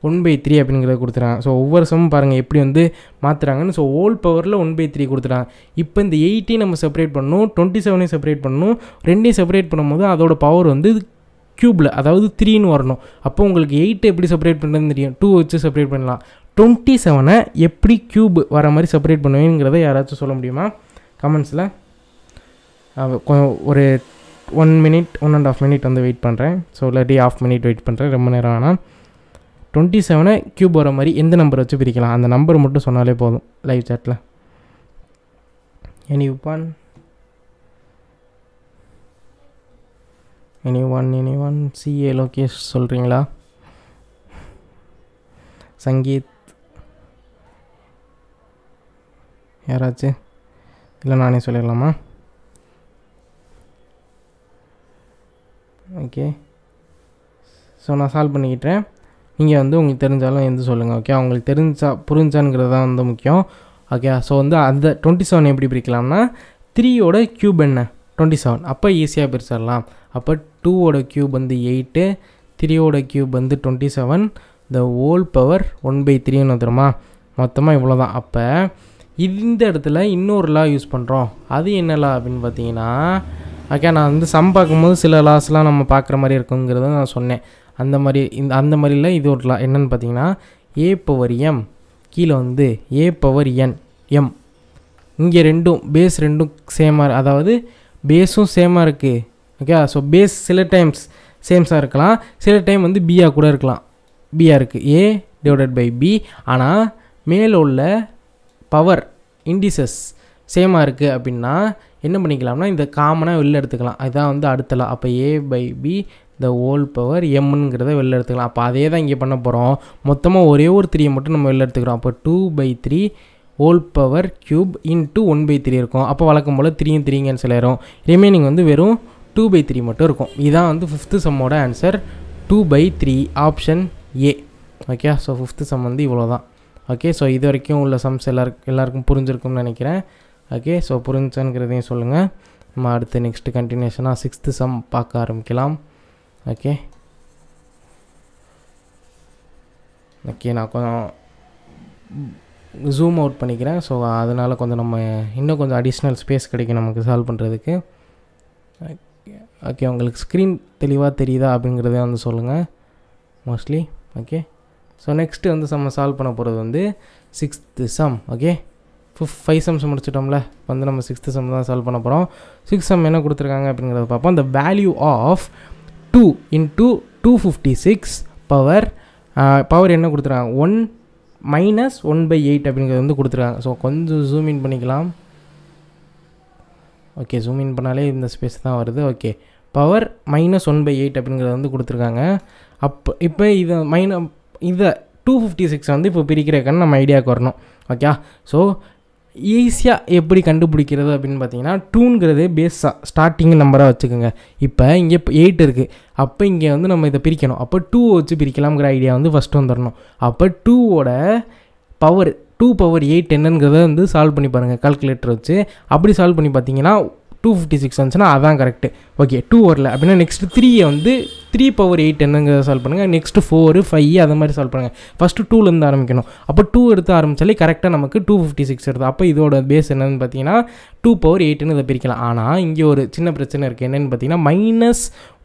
one by three அப்படிங்கிறத கொடுத்துறான் ஸோ ஒவ்வொரு சமும் பாருங்கள் எப்படி வந்து மாற்றுறாங்கன்னு ஸோ ஓல் பவரில் ஒன் பை த்ரீ கொடுத்துறான் இப்போ இந்த எயிட்டையும் நம்ம செப்பரேட் பண்ணணும் டுவெண்ட்டி செவனையும் செப்பரேட் பண்ணணும் ரெண்டையும் செப்பரேட் பண்ணும்போது அதோட பவர் வந்து க்யூப்பில் அதாவது த்ரீன்னு வரணும் அப்போ உங்களுக்கு எயிட் எப்படி செப்பரேட் பண்ணுறதுன்னு தெரியும் டூ வச்சு செப்பரேட் பண்ணலாம் டுவெண்ட்டி செவனை எப்படி க்யூப் வர மாதிரி செப்பரேட் பண்ணுவேங்கிறத யாராச்சும் சொல்ல முடியுமா கமெண்ட்ஸில் ஒரு one minute one and half minute வந்து வெயிட் பண்ணுறேன் ஸோ இல்லாட்டி ஆஃப் மினிட் வெயிட் பண்ணுறேன் ரொம்ப நேரம் ஆனால் டுவெண்ட்டி செவனை க்யூப் வர மாதிரி எந்த நம்பர் வச்சு பிரிக்கலாம் அந்த நம்பர் மட்டும் சொன்னாலே போதும் லைவ் சேட்டில் any one any one any one CA Lokesh சொல்கிறீங்களா சங்கீத் யாராச்சும் இல்லை நானே சொல்லிடலாமா ஓகே ஸோ நான் சால்வ் பண்ணிக்கிட்டேன் நீங்கள் வந்து உங்களுக்கு தெரிஞ்சாலும் எந்த சொல்லுங்கள் ஓகே அவங்களுக்கு தெரிஞ்சா புரிஞ்சானுங்கிறது தான் வந்து முக்கியம் ஓகே ஸோ வந்து அந்த டுவெண்ட்டி செவன் எப்படி பிரிக்கலாம்னா த்ரீயோட க்யூப் என்ன டுவெண்ட்டி செவன் அப்போ ஈஸியாக பிரிச்சிடலாம் அப்போ டூவோட க்யூப் வந்து எயிட்டு த்ரீயோட க்யூப் வந்து twenty seven the whole power one by த்ரீன்னு வந்துடுமா மொத்தமாக இவ்வளோ தான் அப்போ இந்த இடத்துல இன்னொரு லா யூஸ் பண்ணுறோம் அது என்ன லா அப்படின்னு பார்த்தீங்கன்னா ஓகே நான் வந்து சம் பார்க்கும்போது சில லாஸ்லாம் நம்ம பார்க்குற மாதிரி இருக்குங்கிறத நான் சொன்னேன் அந்த மாதிரி இந்த அந்த மாதிரில இது ஒரு என்னென்னு பார்த்தீங்கன்னா ஏ பவர் எம் கீழே வந்து ஏ பவர் என் எம் இங்கே ரெண்டும் பேஸ் ரெண்டும் சேமாக அதாவது பேஸும் சேமாக இருக்குது ஓகே ஸோ பேஸ் சில டைம்ஸ் சேம்ஸாக இருக்கலாம் சில டைம் வந்து பியாக கூட இருக்கலாம் பியாக இருக்குது ஏ டிவைடட் பை பி ஆனால் மேலே உள்ள பவர் இண்டிசஸ் சேமாக இருக்குது அப்படின்னா என்ன பண்ணிக்கலாம்னா இந்த காமனாக வெளில எடுத்துக்கலாம் அதுதான் வந்து அடுத்தலாம் அப்போ a by b the whole power எம்ங்கிறத வெளில எடுத்துக்கலாம் அப்போ அதே தான் இங்கே பண்ண போகிறோம் மொத்தமாக ஒரே ஒரு த்ரீயை மட்டும் நம்ம வெளில எடுத்துக்கிறோம் அப்போ two by three whole power cube into one by three இருக்கும் அப்போ வழக்கம் போல் த்ரீயும் த்ரீங்கன்னு கேன்சல் ஆயிரும் ரிமைனிங் வந்து வெறும் டூ பை த்ரீ மட்டும் இருக்கும் இதான் வந்து ஃபிஃப்த்து சம்மோட answer two by three option a okay so fifth sum வந்து இவ்வளோ தான் ஓகே ஸோ இது வரைக்கும் உள்ள சம்ஸ் எல்லாருக்கும் எல்லாருக்கும் புரிஞ்சிருக்கும்னு நினைக்கிறேன் ஓகே ஸோ புரிஞ்சுங்கிறதையும் சொல்லுங்கள் நம்ம அடுத்து நெக்ஸ்ட்டு கண்டினியூஷனாக சிக்ஸ்த்து சம் பார்க்க ஆரம்பிக்கலாம் ஓகே ஓகே நான் கொஞ்சம் ஜூம் அவுட் பண்ணிக்கிறேன் ஸோ அதனால் கொஞ்சம் நம்ம இன்னும் கொஞ்சம் அடிஷ்னல் ஸ்பேஸ் கிடைக்கும் நமக்கு சால்வ் பண்ணுறதுக்கு ஓகே உங்களுக்கு ஸ்க்ரீன் தெளிவாக தெரியுதா அப்படிங்கிறத வந்து சொல்லுங்கள் மோஸ்ட்லி ஓகே ஸோ நெக்ஸ்ட்டு வந்து நம்ம சால்வ் பண்ண போகிறது வந்து sixth sum okay fifth five sums முடிச்சிட்டோம்ல வந்து நம்ம சிக்ஸ்த்து சம் தான் சால்வ் பண்ண போகிறோம் சிக்ஸ் சம் என்ன கொடுத்துருக்காங்க அப்படிங்கிறத பார்ப்போம் the value of two into two fifty six power power என்ன கொடுத்துருக்காங்க one minus one by eight அப்படிங்கிறது வந்து கொடுத்துருக்காங்க ஸோ கொஞ்சம் ஜூம் இன் பண்ணிக்கலாம் ஓகே ஜூம் இன் பண்ணாலே இந்த ஸ்பேஸ் தான் வருது okay power minus one by eight அப்படிங்கிறது வந்து கொடுத்துருக்காங்க அப்போ இப்போ இதை மைன இதை டூ ஃபிஃப்டி சிக்ஸ் வந்து இப்போ பிரிக்கிறக்கான நம்ம ஐடியாவுக்கு வரணும் ஓகே ஸோ ஈஸியாக எப்படி கண்டுபிடிக்கிறது அப்படின்னு பார்த்தீங்கன்னா டூங்கிறது பேஸாக ஸ்டார்டிங் நம்பராக வச்சுக்கோங்க இப்போ இங்கே எயிட் இருக்குது அப்போ இங்கே வந்து நம்ம இதை பிரிக்கணும் அப்போ டூ வச்சு பிரிக்கலாம்ங்கிற ஐடியா வந்து ஃபஸ்ட்டு வந்துடணும் அப்போ டூவோட பவர் டூ பவர் எயிட் என்னங்கிறத வந்து சால்வ் பண்ணி பாருங்கள் கால்குலேட்டர் வச்சு அப்படி சால்வ் பண்ணி பார்த்தீங்கன்னா டூ ஃபிஃப்டி சிக்ஸ் வந்துச்சுன்னா அதான் கரெக்டு ஓகே டூ வரல அப்படின்னா நெக்ஸ்ட் த்ரீயை வந்து த்ரீ பவர் எயிட் என்னங்க சால்வ் பண்ணுங்கள் நெக்ஸ்ட்டு ஃபோர் ஃபைவ் அது மாதிரி சால்வ் பண்ணுங்கள் ஃபஸ்ட்டு டூலேருந்து ஆரம்பிக்கணும் அப்போ டூ எடுத்து ஆரம்பித்தாலே கரெக்டாக நமக்கு டூ ஃபிஃப்டி சிக்ஸ் எடுத்து அப்போ இதோட பேஸ் என்னென்னு பார்த்தீங்கன்னா டூ பவர் எயிட்டுன்னு இதை பிரிக்கலாம் ஆனால் இங்கே ஒரு சின்ன பிரச்சனை இருக்குது என்னென்னு பார்த்தீங்கன்னா மைனஸ்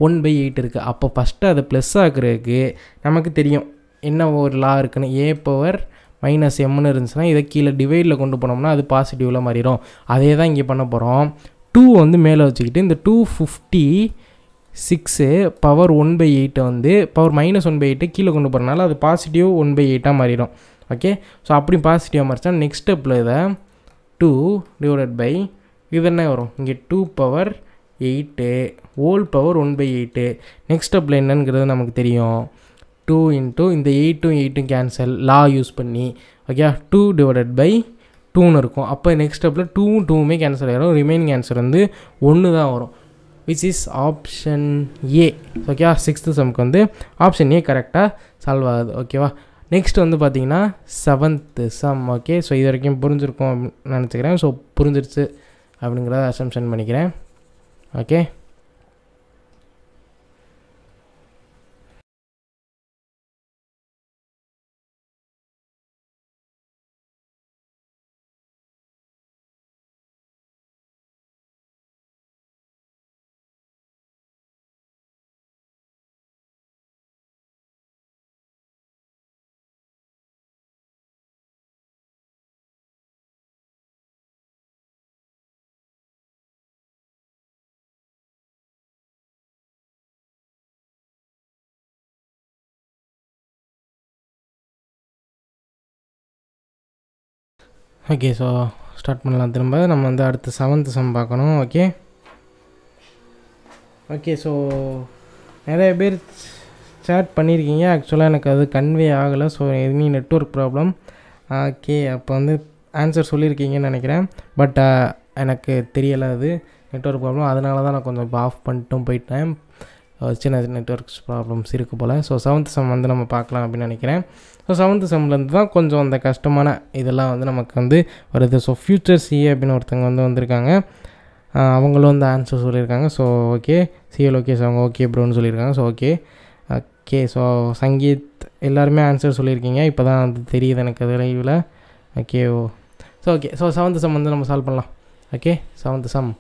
ஒன் பை எயிட் இருக்குது அப்போ ஃபஸ்ட்டு அதை ப்ளஸ் ஆக்குறதுக்கு நமக்கு தெரியும் என்ன ஒரு லா இருக்குன்னு ஏ பவர் மைனஸ் எம்னு இருந்துச்சுன்னா இதை கீழே டிவைடில் கொண்டு போனோம்னா அது பாசிட்டிவில் மாறிடும் அதே தான் இங்கே பண்ண போகிறோம் டூ வந்து மேலே வச்சுக்கிட்டு இந்த two fifty six power one by எயிட்டை வந்து பவர் மைனஸ் ஒன் பை எயிட்டை கீழே கொண்டு போகிறனால அது பாசிட்டிவ் ஒன் பை எயிட்டாக மாறிடும் ஓகே ஸோ அப்படி பாசிட்டிவாக மாறிச்சா நெக்ஸ்ட் ஸ்டெப்பில் இதை டூ டிவைடட் பை இது என்ன வரும் இங்கே two power eight whole power one by eight next ஸ்டெப்பில் என்னங்கிறது நமக்கு தெரியும் டூ இன்ட்டு இந்த எயிட்டும் எயிட்டும் கேன்சல் லா யூஸ் பண்ணி ஓகே டூ டிவைடட் பை டூன்னு இருக்கும் அப்போ நெக்ஸ்ட் ஸ்டெப்பில் டூவும் டூவுமே கேன்சல் ஆகிடும் ரிமைனிங் ஆன்சர் வந்து ஒன்று தான் வரும் விச் இஸ் ஆப்ஷன் ஏ ஓகேவா சிக்ஸ்த்து செம்க்கு வந்து ஆப்ஷன் ஏ கரெக்டாக சால்வ் ஆகுது ஓகேவா நெக்ஸ்ட் வந்து பார்த்தீங்கன்னா செவன்த்து சம் ஓகே ஸோ இது வரைக்கும் புரிஞ்சிருக்கும் நினச்சிக்கிறேன் ஸோ புரிஞ்சிருச்சு அப்படிங்கிறத அசம்ஷன் பண்ணிக்கிறேன் ஓகே ஓகே ஸோ ஸ்டார்ட் பண்ணலாம் திரும்ப நம்ம வந்து அடுத்து செவன்த்து சம் பார்க்கணும் ஓகே ஓகே ஸோ நிறைய பேர் சேட் பண்ணியிருக்கீங்க ஆக்சுவலாக எனக்கு அது கன்வே ஆகலை ஸோ எதுவுமே நெட்ஒர்க் ப்ராப்ளம் ஓகே அப்போ வந்து ஆன்சர் சொல்லியிருக்கீங்கன்னு நினைக்கிறேன் பட் uh, எனக்கு தெரியலை அது நெட்ஒர்க் ப்ராப்ளம் அதனால தான் நான் கொஞ்சம் இப்போ ஆஃப் பண்ணிட்டும் போயிட்டேன் சின்ன நெட்ஒர்க்ஸ் ப்ராப்ளம்ஸ் இருக்குது போல் ஸோ செவன்த் செம் வந்து நம்ம பார்க்கலாம் அப்படின்னு நினைக்கிறேன் ஸோ செவன்த் செம்லேருந்து தான் கொஞ்சம் அந்த கஷ்டமான இதெல்லாம் வந்து நமக்கு வந்து வருது ஸோ ஃப்யூச்சர் சிஏ அப்படின்னு ஒருத்தவங்க வந்து வந்திருக்காங்க அவங்களும் வந்து ஆன்சர் சொல்லியிருக்காங்க ஸோ ஓகே சிஎல் ஓகே அவங்க ஓகே ப்ரோன்னு சொல்லியிருக்காங்க so okay okay so Sangeet எல்லாருமே ஆன்சர் சொல்லியிருக்கீங்க இப்போ தான் வந்து தெரியுது எனக்கு விரைவில் okay oh so okay so seventh sum வந்து நம்ம சால்வ் பண்ணலாம் ஓகே செவன்த் செம்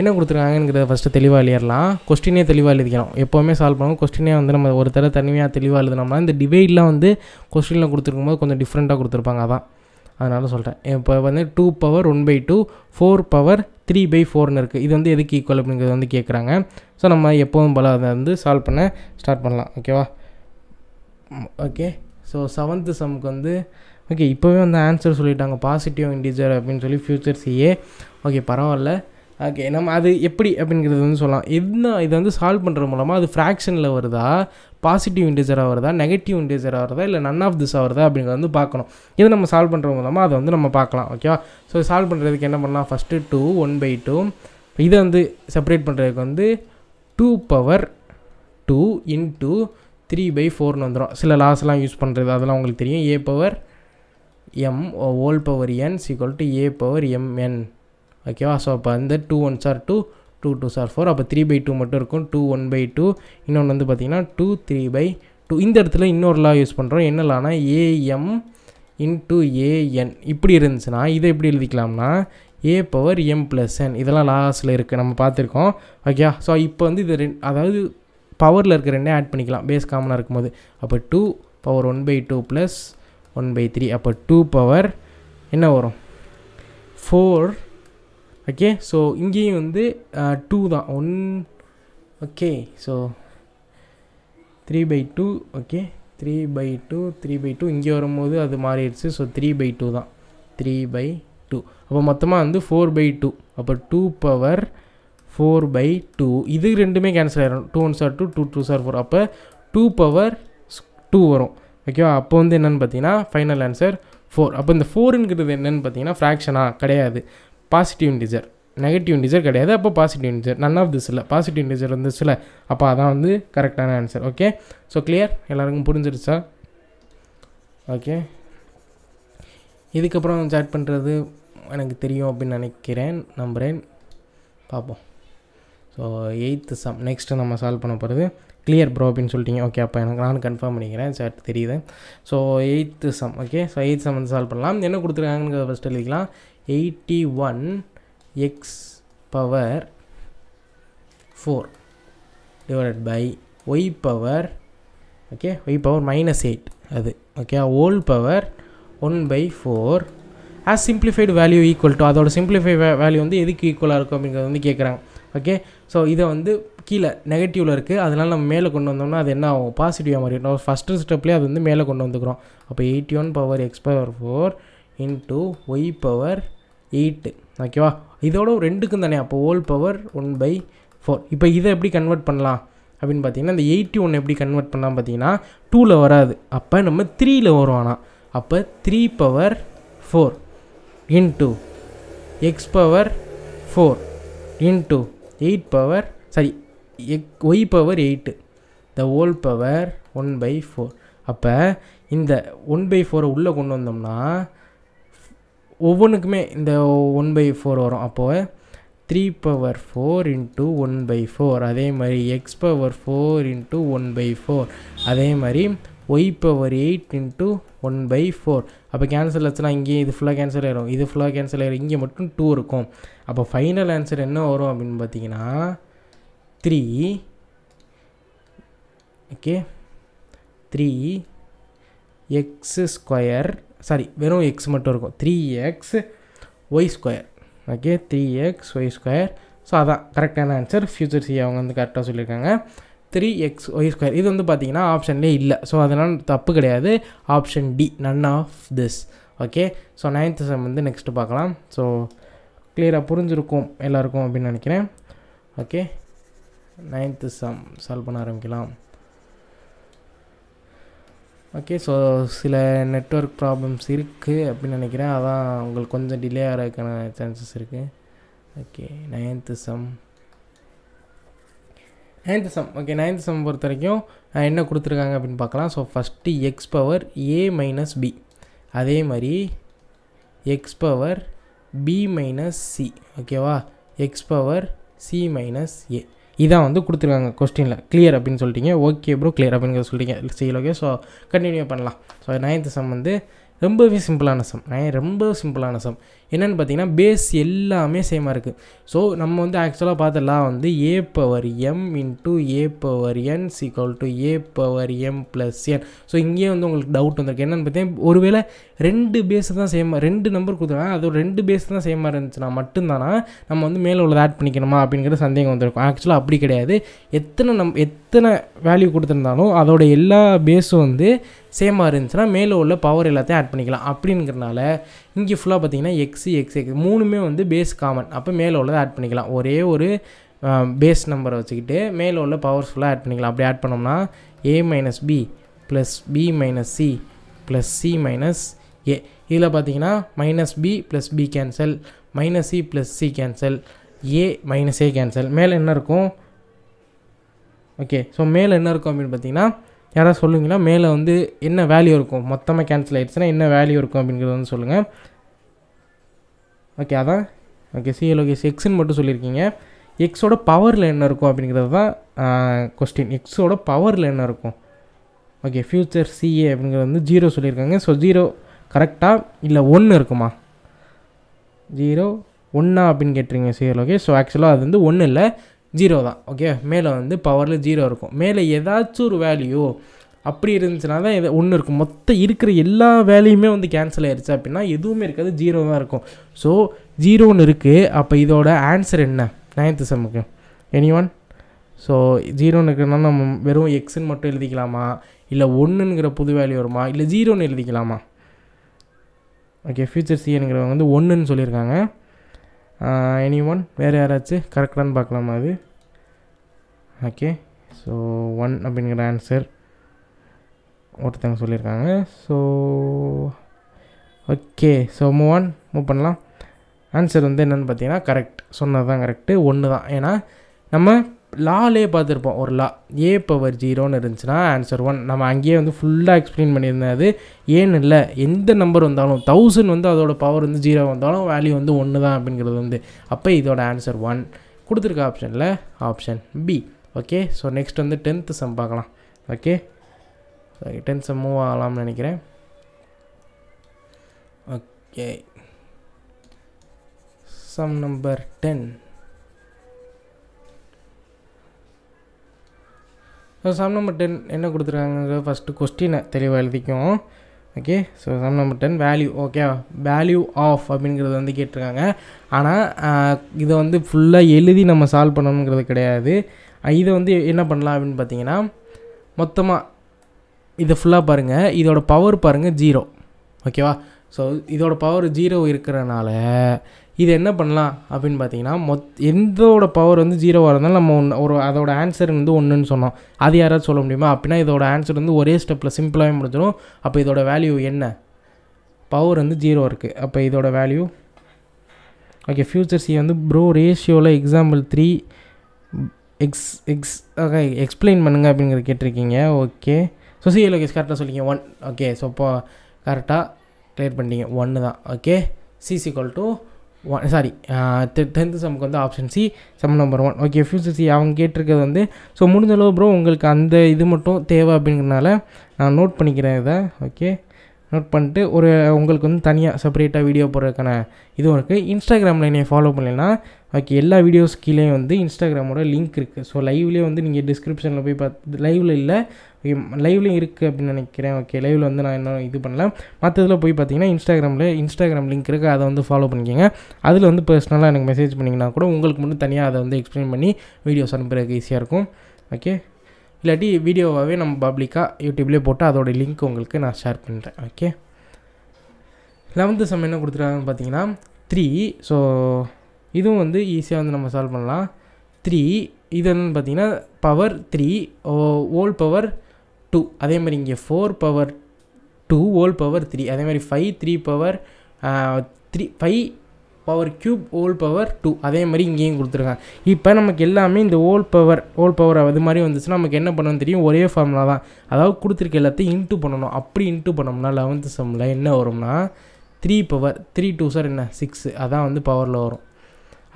என்ன கொடுத்துருக்காங்கிறத ஃபஸ்ட்டு தெளிவாக எழுதிடலாம் கொஸ்டினே தெளிவாக எழுதிக்கணும் எப்போவுமே சால்வ் பண்ணுவோம் கொஸ்டினே வந்து நம்ம ஒரு தர தனிமையாக தெளிவாக எழுதினோம்னா இந்த டிவைட்லாம் வந்து கொஸ்டினில் கொடுத்துருக்கும் போது கொஞ்சம் டிஃப்ரெண்ட்டாக கொடுத்துருப்பாங்க அதான் அதனால் சொல்கிறேன் இப்போ வந்து two power one by two four power three by ஃபோர்னு இருக்குது இது வந்து எதுக்கு ஈக்குவல் அப்படிங்கிறது வந்து கேட்குறாங்க ஸோ நம்ம எப்போவும் போல் அதை வந்து சால்வ் பண்ண ஸ்டார்ட் பண்ணலாம் ஓகேவா ஓகே ஸோ செவன்த்து சம்க்கு வந்து ஓகே இப்போவே வந்து ஆன்சர் சொல்லிட்டாங்க பாசிட்டிவ் இன்டிஜர் அப்படின்னு சொல்லி ஃபியூச்சர்ஸ் ஏ ஓகே பரவாயில்ல ஓகே நம்ம அது எப்படி அப்படிங்கிறது வந்து சொல்லலாம் என்ன இதை வந்து சால்வ் பண்ணுறது மூலமாக அது ஃப்ராக்ஷனில் வருதா பாசிட்டிவ் இன்டேஜராக வருதா நெகட்டிவ் இன்டேஜராக வருதா இல்லை நன் ஆஃப் திஸ் ஆகிறதா அப்படிங்கிறத வந்து பார்க்கணும் இதை நம்ம சால்வ் பண்ணுற மூலமாக அதை வந்து நம்ம பார்க்கலாம் ஓகேவா ஸோ சால்வ் பண்ணுறதுக்கு என்ன பண்ணலாம் first two one by two இதை வந்து செப்பரேட் பண்ணுறதுக்கு வந்து two power two two three by ஃபோர்னு வந்துடும் சில லாஸ்லாம் யூஸ் பண்ணுறது அதெல்லாம் உங்களுக்கு தெரியும் a power m whole power n equal to A power m n ஓகேவா ஸோ அப்போ அந்த டூ ஒன் சார் டூ டூ டூ சார் ஃபோர் அப்போ த்ரீ பை டூ மட்டும் இருக்கும் டூ ஒன் பை டூ இன்னொன்று வந்து பார்த்திங்கன்னா டூ த்ரீ பை டூ இந்த இடத்துல இன்னொரு லா யூஸ் பண்ணுறோம் என்ன லானா ஏஎம் டூ ஏஎன் இப்படி இருந்துச்சுன்னா இதை எப்படி எழுதிக்கலாம்னா a power m plus n இதெல்லாம் லாஸில் இருக்குது நம்ம பார்த்துருக்கோம் ஓகே ஸோ இப்போ வந்து இது ரெண்டு அதாவது பவரில் இருக்க ரெண்டே ஆட் பண்ணிக்கலாம் பேஸ் காமனாக இருக்கும்போது அப்போ two power one by two plus one by three அப்போ டூ பவர் என்ன வரும் ஃபோர் ஓகே ஸோ இங்கேயும் வந்து டூ uh, தான் one okay so three by two okay three by two three by two இங்கே வரும்போது அது மாறிடுச்சு ஸோ த்ரீ பை டூ தான் த்ரீ பை டூ அப்போ மொத்தமாக வந்து ஃபோர் பை டூ அப்போ two power four by two இது ரெண்டுமே கேன்சல் ஆகிடும் டூ ஒன் சார் டூ டூ டூ சார் ஃபோர் அப்போ டூ பவர் டூ வரும் ஓகேவா அப்போ வந்து என்னென்னு பார்த்தீங்கன்னா ஃபைனல் ஆன்சர் ஃபோர் அப்போ இந்த ஃபோருங்கிறது என்னென்னு பார்த்தீங்கன்னா ஃப்ராக்ஷனாக கிடையாது பாசிட்டிவ் இன்டிஜர் நெகட்டிவ் இன்டிஜர் கிடையாது அப்போ positive integer none of this இல்லை பாசிட்டிவ் இன்டிஜர் சில அப்போ அதான் வந்து கரெக்டான ஆன்சர் ஓகே ஸோ கிளியர் எல்லாருக்கும் புரிஞ்சிருச்சா ஓகே இதுக்கப்புறம் சாட் பண்ணுறது எனக்கு தெரியும் அப்படின்னு நினைக்கிறேன் நம்புகிறேன் பார்ப்போம் ஸோ எயித்து சம் நெக்ஸ்ட்டு நம்ம சால்வ் பண்ண போகிறது கிளியர் ப்ரோ அப்படின்னு சொல்லிட்டீங்க ஓகே அப்போ எனக்கு நான் கன்ஃபார்ம் பண்ணிக்கிறேன் சார் தெரியுது so eighth sum okay so eighth sum வந்து சால்வ் பண்ணலாம் என்ன கொடுத்துருக்காங்கன்னு ஃபஸ்ட் எழுதிக்கலாம் eighty one x power four divided by y power okay y power minus eight அது okay whole power one by four as simplified value equal to அதோட simplify value வந்து எதுக்கு ஈக்குவலாக இருக்கும் அப்படிங்கிறது வந்து கேட்குறாங்க ஓகே ஸோ இதை வந்து கீழே நெகட்டிவில் இருக்குது அதனால் நம்ம மேலே கொண்டு வந்தோம்னா அது என்ன ஆகும் பாசிட்டிவாக மாறிடும் ஃபஸ்ட்டு ஸ்டெப்லேயே அது வந்து மேலே கொண்டு வந்துக்கிறோம் அப்போ eighty one power x power four into y power eight ஓகேவா இதோட ரெண்டுக்கும் தானே அப்போ whole power one by four இப்போ இதை எப்படி கன்வெர்ட் பண்ணலாம் அப்படின்னு பார்த்தீங்கன்னா இந்த எயிட்டி ஒன் எப்படி கன்வெர்ட் பண்ணலாம் பார்த்தீங்கன்னா டூவில் வராது அப்போ நம்ம த்ரீயில் வரும் ஆனால் அப்போ three power four into x power four into eight power சரி x y power eight the whole power one by four அப்போ இந்த ஒன் பை ஃபோரை உள்ளே கொண்டு வந்தோம்னா ஒவ்வொன்றுக்குமே இந்த ஒன் பை ஃபோர் வரும் அப்போது three power four into one by four அதே மாதிரி x power four into one by four அதே மாதிரி y power eight into one by four அப்போ கேன்சல் ஆச்சுன்னா இங்கேயே இது ஃபுல்லாக கேன்சல் ஆகிடும் இது ஃபுல்லாக கேன்சல் ஆகிடும் இங்கே மட்டும் டூ இருக்கும் அப்போ ஃபைனல் ஆன்சர் என்ன வரும் அப்படின்னு பார்த்தீங்கன்னா 3 okay three x square sorry வெறும் எக்ஸ் மட்டும் இருக்கும் three x y square okay three x y square so அதான் கரெக்டான ஆன்சர் ஃபியூச்சர் சி அவங்க வந்து கரெக்டாக சொல்லியிருக்காங்க த்ரீ எக்ஸ் ஒய் ஸ்கொயர் இது வந்து பார்த்திங்கன்னா ஆப்ஷன்லேயே இல்லை ஸோ அதனால் தப்பு கிடையாது option d none of this okay so ninth sum வந்து நெக்ஸ்ட்டு பார்க்கலாம் ஸோ கிளியராக புரிஞ்சிருக்கும் எல்லாருக்கும் அப்படின்னு நினைக்கிறேன் ஓகே நைன்த்து சம் சால்வ் பண்ண ஆரம்பிக்கலாம் ஓகே ஸோ சில நெட்ஒர்க் ப்ராப்ளம்ஸ் இருக்குது அப்படின்னு நினைக்கிறேன் அதான் உங்களுக்கு கொஞ்சம் டிலே ஆகிறதுக்கான சான்சஸ் இருக்குது okay ninth sum ninth sum okay ninth sum பொறுத்த வரைக்கும் என்ன கொடுத்துருக்காங்க அப்படின்னு பார்க்கலாம் ஸோ ஃபஸ்ட்டு எக்ஸ் பவர் ஏ மைனஸ் பி அதே மாதிரி x power B minus c ஓகேவா x power C minus a இதான் வந்து கொடுத்துருக்காங்க கொஸ்டினில் கிளியர் அப்படின்னு சொல்லிட்டீங்க ஓகே ப்ரோ கிளியர் அப்படின்னு சொல்லிட்டீங்க சரி ஓகே ஸோ கண்டினியூ பண்ணலாம் ஸோ நைன்த்து சம் வந்து ரொம்பவே சிம்பிளான சம் ரொம்ப சிம்பிளான சம் என்னென்னு பார்த்தீங்கன்னா பேஸ் எல்லாமே சேமாக இருக்குது ஸோ நம்ம வந்து ஆக்சுவலாக பார்த்தலாம் வந்து a power M into a power n equal to A power m plus n so இங்கேயே வந்து உங்களுக்கு டவுட் வந்திருக்கு என்னென்னு பார்த்தீங்கன்னா ஒருவேளை ரெண்டு பேஸ் தான் சேமாக ரெண்டு நம்பர் கொடுத்துருவேன் அது ரெண்டு பேஸ் தான் சேமாக இருந்துச்சுன்னா மட்டும்தானா நம்ம வந்து மேலே உள்ளதை ஆட் பண்ணிக்கணுமா அப்படிங்கிற சந்தேகம் வந்திருக்கும் ஆக்சுவலாக அப்படி கிடையாது எத்தனை நம் எத்தனை வேல்யூ கொடுத்துருந்தாலும் அதோட எல்லா பேஸும் வந்து சேமாக இருந்துச்சுன்னா மேலே உள்ள பவர் எல்லாத்தையும் ஆட் பண்ணிக்கலாம் அப்படிங்கிறனால இங்கே ஃபுல்லாக பார்த்தீங்கன்னா எக்ஸு எக்ஸ் எக்ஸ் மூணுமே வந்து பேஸ் காமன் அப்போ மேலே உள்ளதை ஆட் பண்ணிக்கலாம் ஒரே ஒரு பேஸ் நம்பரை வச்சுக்கிட்டு மேலே உள்ள பவர்ஸ் ஃபுல்லாக ஆட் பண்ணிக்கலாம் அப்படி ஆட் பண்ணோம்னா ஏ minus B plus B minus C plus C minus a இதில் பார்த்தீங்கன்னா minus B plus B cancel minus C plus C cancel a minus A cancel மேலே என்ன இருக்கும் ஓகே ஸோ மேலே என்ன இருக்கும் அப்படின்னு பார்த்தீங்கன்னா யாராவது சொல்லுங்களா மேலே வந்து என்ன வேல்யூ இருக்கும் மொத்தமாக கேன்சல் ஆகிடுச்சுன்னா என்ன வேல்யூ இருக்கும் அப்படிங்கிறது வந்து சொல்லுங்கள் ஓகே அதான் ஓகே சிஎல் ஓகே எக்ஸ்ன்னு மட்டும் சொல்லியிருக்கீங்க எக்ஸோட பவரில் என்ன இருக்கும் அப்படிங்கிறது தான் கொஸ்டின் எக்ஸோட பவரில் என்ன இருக்கும் ஓகே ஃப்யூச்சர் சிஏ அப்படிங்கிறது வந்து ஜீரோ சொல்லியிருக்காங்க ஸோ ஜீரோ கரெக்டாக இல்லை ஒன்று இருக்குமா ஜீரோ ஒன்றா அப்படின்னு கேட்டிருங்க சிஎல் ஓகே ஸோ ஆக்சுவலாக அது வந்து ஒன்றும் இல்லை ஜீரோ தான் ஓகே மேலே வந்து பவரில் ஜீரோ இருக்கும் மேலே ஏதாச்சும் ஒரு வேல்யூ அப்படி இருந்துச்சுனா தான் எது ஒன்று இருக்கும் மொத்த இருக்கிற எல்லா வேலையுமே வந்து கேன்சல் ஆயிடுச்சு அப்படின்னா எதுவுமே இருக்காது ஜீரோ தான் இருக்கும் ஸோ ஜீரோ ஒன்று இருக்குது அப்போ இதோட ஆன்சர் என்ன நைன்த்து செம்முக்கு எனி ஒன் ஸோ ஜீரோன்னு இருக்குன்னா நம்ம வெறும் எக்ஸுன்னு மட்டும் எழுதிக்கலாமா இல்லை ஒன்றுங்கிற புது வேல்யூ வருமா இல்லை ஜீரோன்னு எழுதிக்கலாமா ஓகே ஃபியூச்சர் சிஎனுங்கிறவங்க வந்து ஒன்றுன்னு சொல்லியிருக்காங்க எனி ஒன் வேறு யாராச்சும் கரெக்டானு பார்க்கலாமா அது ஓகே ஸோ ஒன் அப்படிங்கிற ஆன்சர் ஒருத்தவங்க சொல்லியிருக்காங்க so okay so move on move பண்ணலாம் ஆன்சர் வந்து என்னென்னு பார்த்தீங்கன்னா கரெக்ட் சொன்னது தான் கரெக்டு ஒன்று தான் ஏன்னா நம்ம லாலே பார்த்துருப்போம் ஒரு லா ஏ பவர் ஜீரோன்னு இருந்துச்சுன்னா ஆன்சர் ஒன் நம்ம அங்கேயே வந்து ஃபுல்லாக எக்ஸ்பிளைன் பண்ணியிருந்தேன் அது ஏன்னு இல்லை எந்த நம்பர் வந்தாலும் தௌசண்ட் வந்து அதோட பவர் வந்து ஜீரோ வந்தாலும் வேல்யூ வந்து ஒன்று தான் அப்படிங்கிறது வந்து அப்போ இதோட ஆன்சர் ஒன் கொடுத்துருக்க ஆப்ஷனில் option b okay so next வந்து டென்த்து சம் பார்க்கலாம் ஓகே டென்த் சம் மூவ் ஆகலாம்னு நினைக்கிறேன் okay sum number ten so sum number ten என்ன கொடுத்துருக்காங்க ஃபஸ்ட்டு கொஸ்டினை தெளிவாக எழுதிக்கும் okay so sum number ten value okay value of அப்படிங்கிறது வந்து கேட்டிருக்காங்க ஆனால் இதை வந்து ஃபுல்லாக எழுதி நம்ம சால்வ் பண்ணணுங்கிறது கிடையாது இதை வந்து என்ன பண்ணலாம் அப்படின்னு பார்த்தீங்கன்னா மொத்தமாக இதை ஃபுல்லாக பாருங்கள் இதோட பவர் பாருங்கள் ஜீரோ ஓகேவா ஸோ இதோட பவர் ஜீரோ இருக்கிறனால இது என்ன பண்ணலாம் அப்படின்னு பார்த்தீங்கன்னா மொத் எந்தோட பவர் வந்து ஜீரோவாக இருந்தாலும் நம்ம ஒன்று ஒரு அதோட ஆன்சர் வந்து ஒன்றுன்னு சொன்னோம் அது யாராவது சொல்ல முடியுமா அப்படின்னா இதோட ஆன்சர் வந்து ஒரே ஸ்டெப்பில் சிம்பிளாகவே முடிஞ்சிடும் அப்போ இதோட வேல்யூ என்ன பவர் வந்து ஜீரோ இருக்குது அப்போ இதோட வேல்யூ ஓகே ஃப்யூச்சர் சி வந்து ப்ரோ ரேஷியோவில் example three x x okay explain பண்ணுங்கள் அப்படிங்கிறத கேட்டிருக்கீங்க ஓகே ஸோ சி லோகேஷ் கரெக்டாக சொல்லிங்க ஒன் ஓகே ஸோ இப்போ கரெக்டாக கிளியர் பண்ணிட்டீங்க ஒன்று தான் okay CC equal to one sorry tenth செம்முக்கு வந்து option c sum number one okay c அவங்க கேட்டிருக்கிறது வந்து ஸோ முடிஞ்சளவு ப்ரோ உங்களுக்கு அந்த இது மட்டும் தேவை அப்படிங்கிறனால நான் நோட் பண்ணிக்கிறேன் இதை ஓகே நோட் பண்ணிட்டு ஒரு உங்களுக்கு வந்து தனியாக செப்பரேட்டாக வீடியோ போடுறதுக்கான இதுவும் இருக்குது இன்ஸ்டாகிராமில் என்னை ஃபாலோ பண்ணலைன்னா ஓகே எல்லா வீடியோஸ் கீழே வந்து இன்ஸ்டாகிராமோட லிங்க் இருக்குது ஸோ லைவ்லேயே வந்து நீங்கள் டிஸ்கிரிப்ஷனில் போய் பார்த்து லைவில் இல்லை லைவ்லேயும் இருக்குது அப்படின்னு நினைக்கிறேன் ஓகே லைவில் வந்து நான் என்ன இது பண்ணல மற்ற இதில் போய் பார்த்தீங்கன்னா இன்ஸ்டாகிராமில் இன்ஸ்டாகிராம் லிங்க் இருக்குது அதை வந்து ஃபாலோ பண்ணிக்கோங்க அதில் வந்து பர்சனலாக எனக்கு மெசேஜ் பண்ணிங்கன்னா கூட உங்களுக்கு மட்டும் தனியாக அதை வந்து எக்ஸ்பிளைன் பண்ணி வீடியோஸ் அனுப்புறதுக்கு ஈஸியாக இருக்கும் ஓகே இல்லாட்டி வீடியோவாகவே நம்ம பப்ளிக்காக யூடியூப்லேயே போட்டு அதோடய லிங்க் உங்களுக்கு நான் ஷேர் பண்ணுறேன் ஓகே லெவன்த்து சம் என்ன கொடுத்துருக்காங்கன்னு பார்த்தீங்கன்னா த்ரீ ஸோ இதுவும் வந்து ஈஸியாக வந்து நம்ம சால்வ் பண்ணலாம் த்ரீ இது வந்து பார்த்தீங்கன்னா power three whole power two அதே மாதிரி இங்கே four power two whole power three அதே மாதிரி five three power three five power cube whole power two அதே மாதிரி இங்கேயும் கொடுத்துருக்காங்க இப்போ நமக்கு எல்லாமே இந்த ஓல் பவர் ஓல் பவர் அது மாதிரி வந்துச்சுன்னா நமக்கு என்ன பண்ணணும்னு தெரியும் ஒரே ஃபார்முலா தான் அதாவது கொடுத்துருக்க எல்லாத்தையும் இன்ட்டு பண்ணணும் அப்படி இன்ட்டு பண்ணோம்னா லெவன்த்து சம்மில் என்ன வரும்னா த்ரீ பவர் த்ரீ டூ சார் என்ன சிக்ஸு அதான் வந்து பவரில் வரும்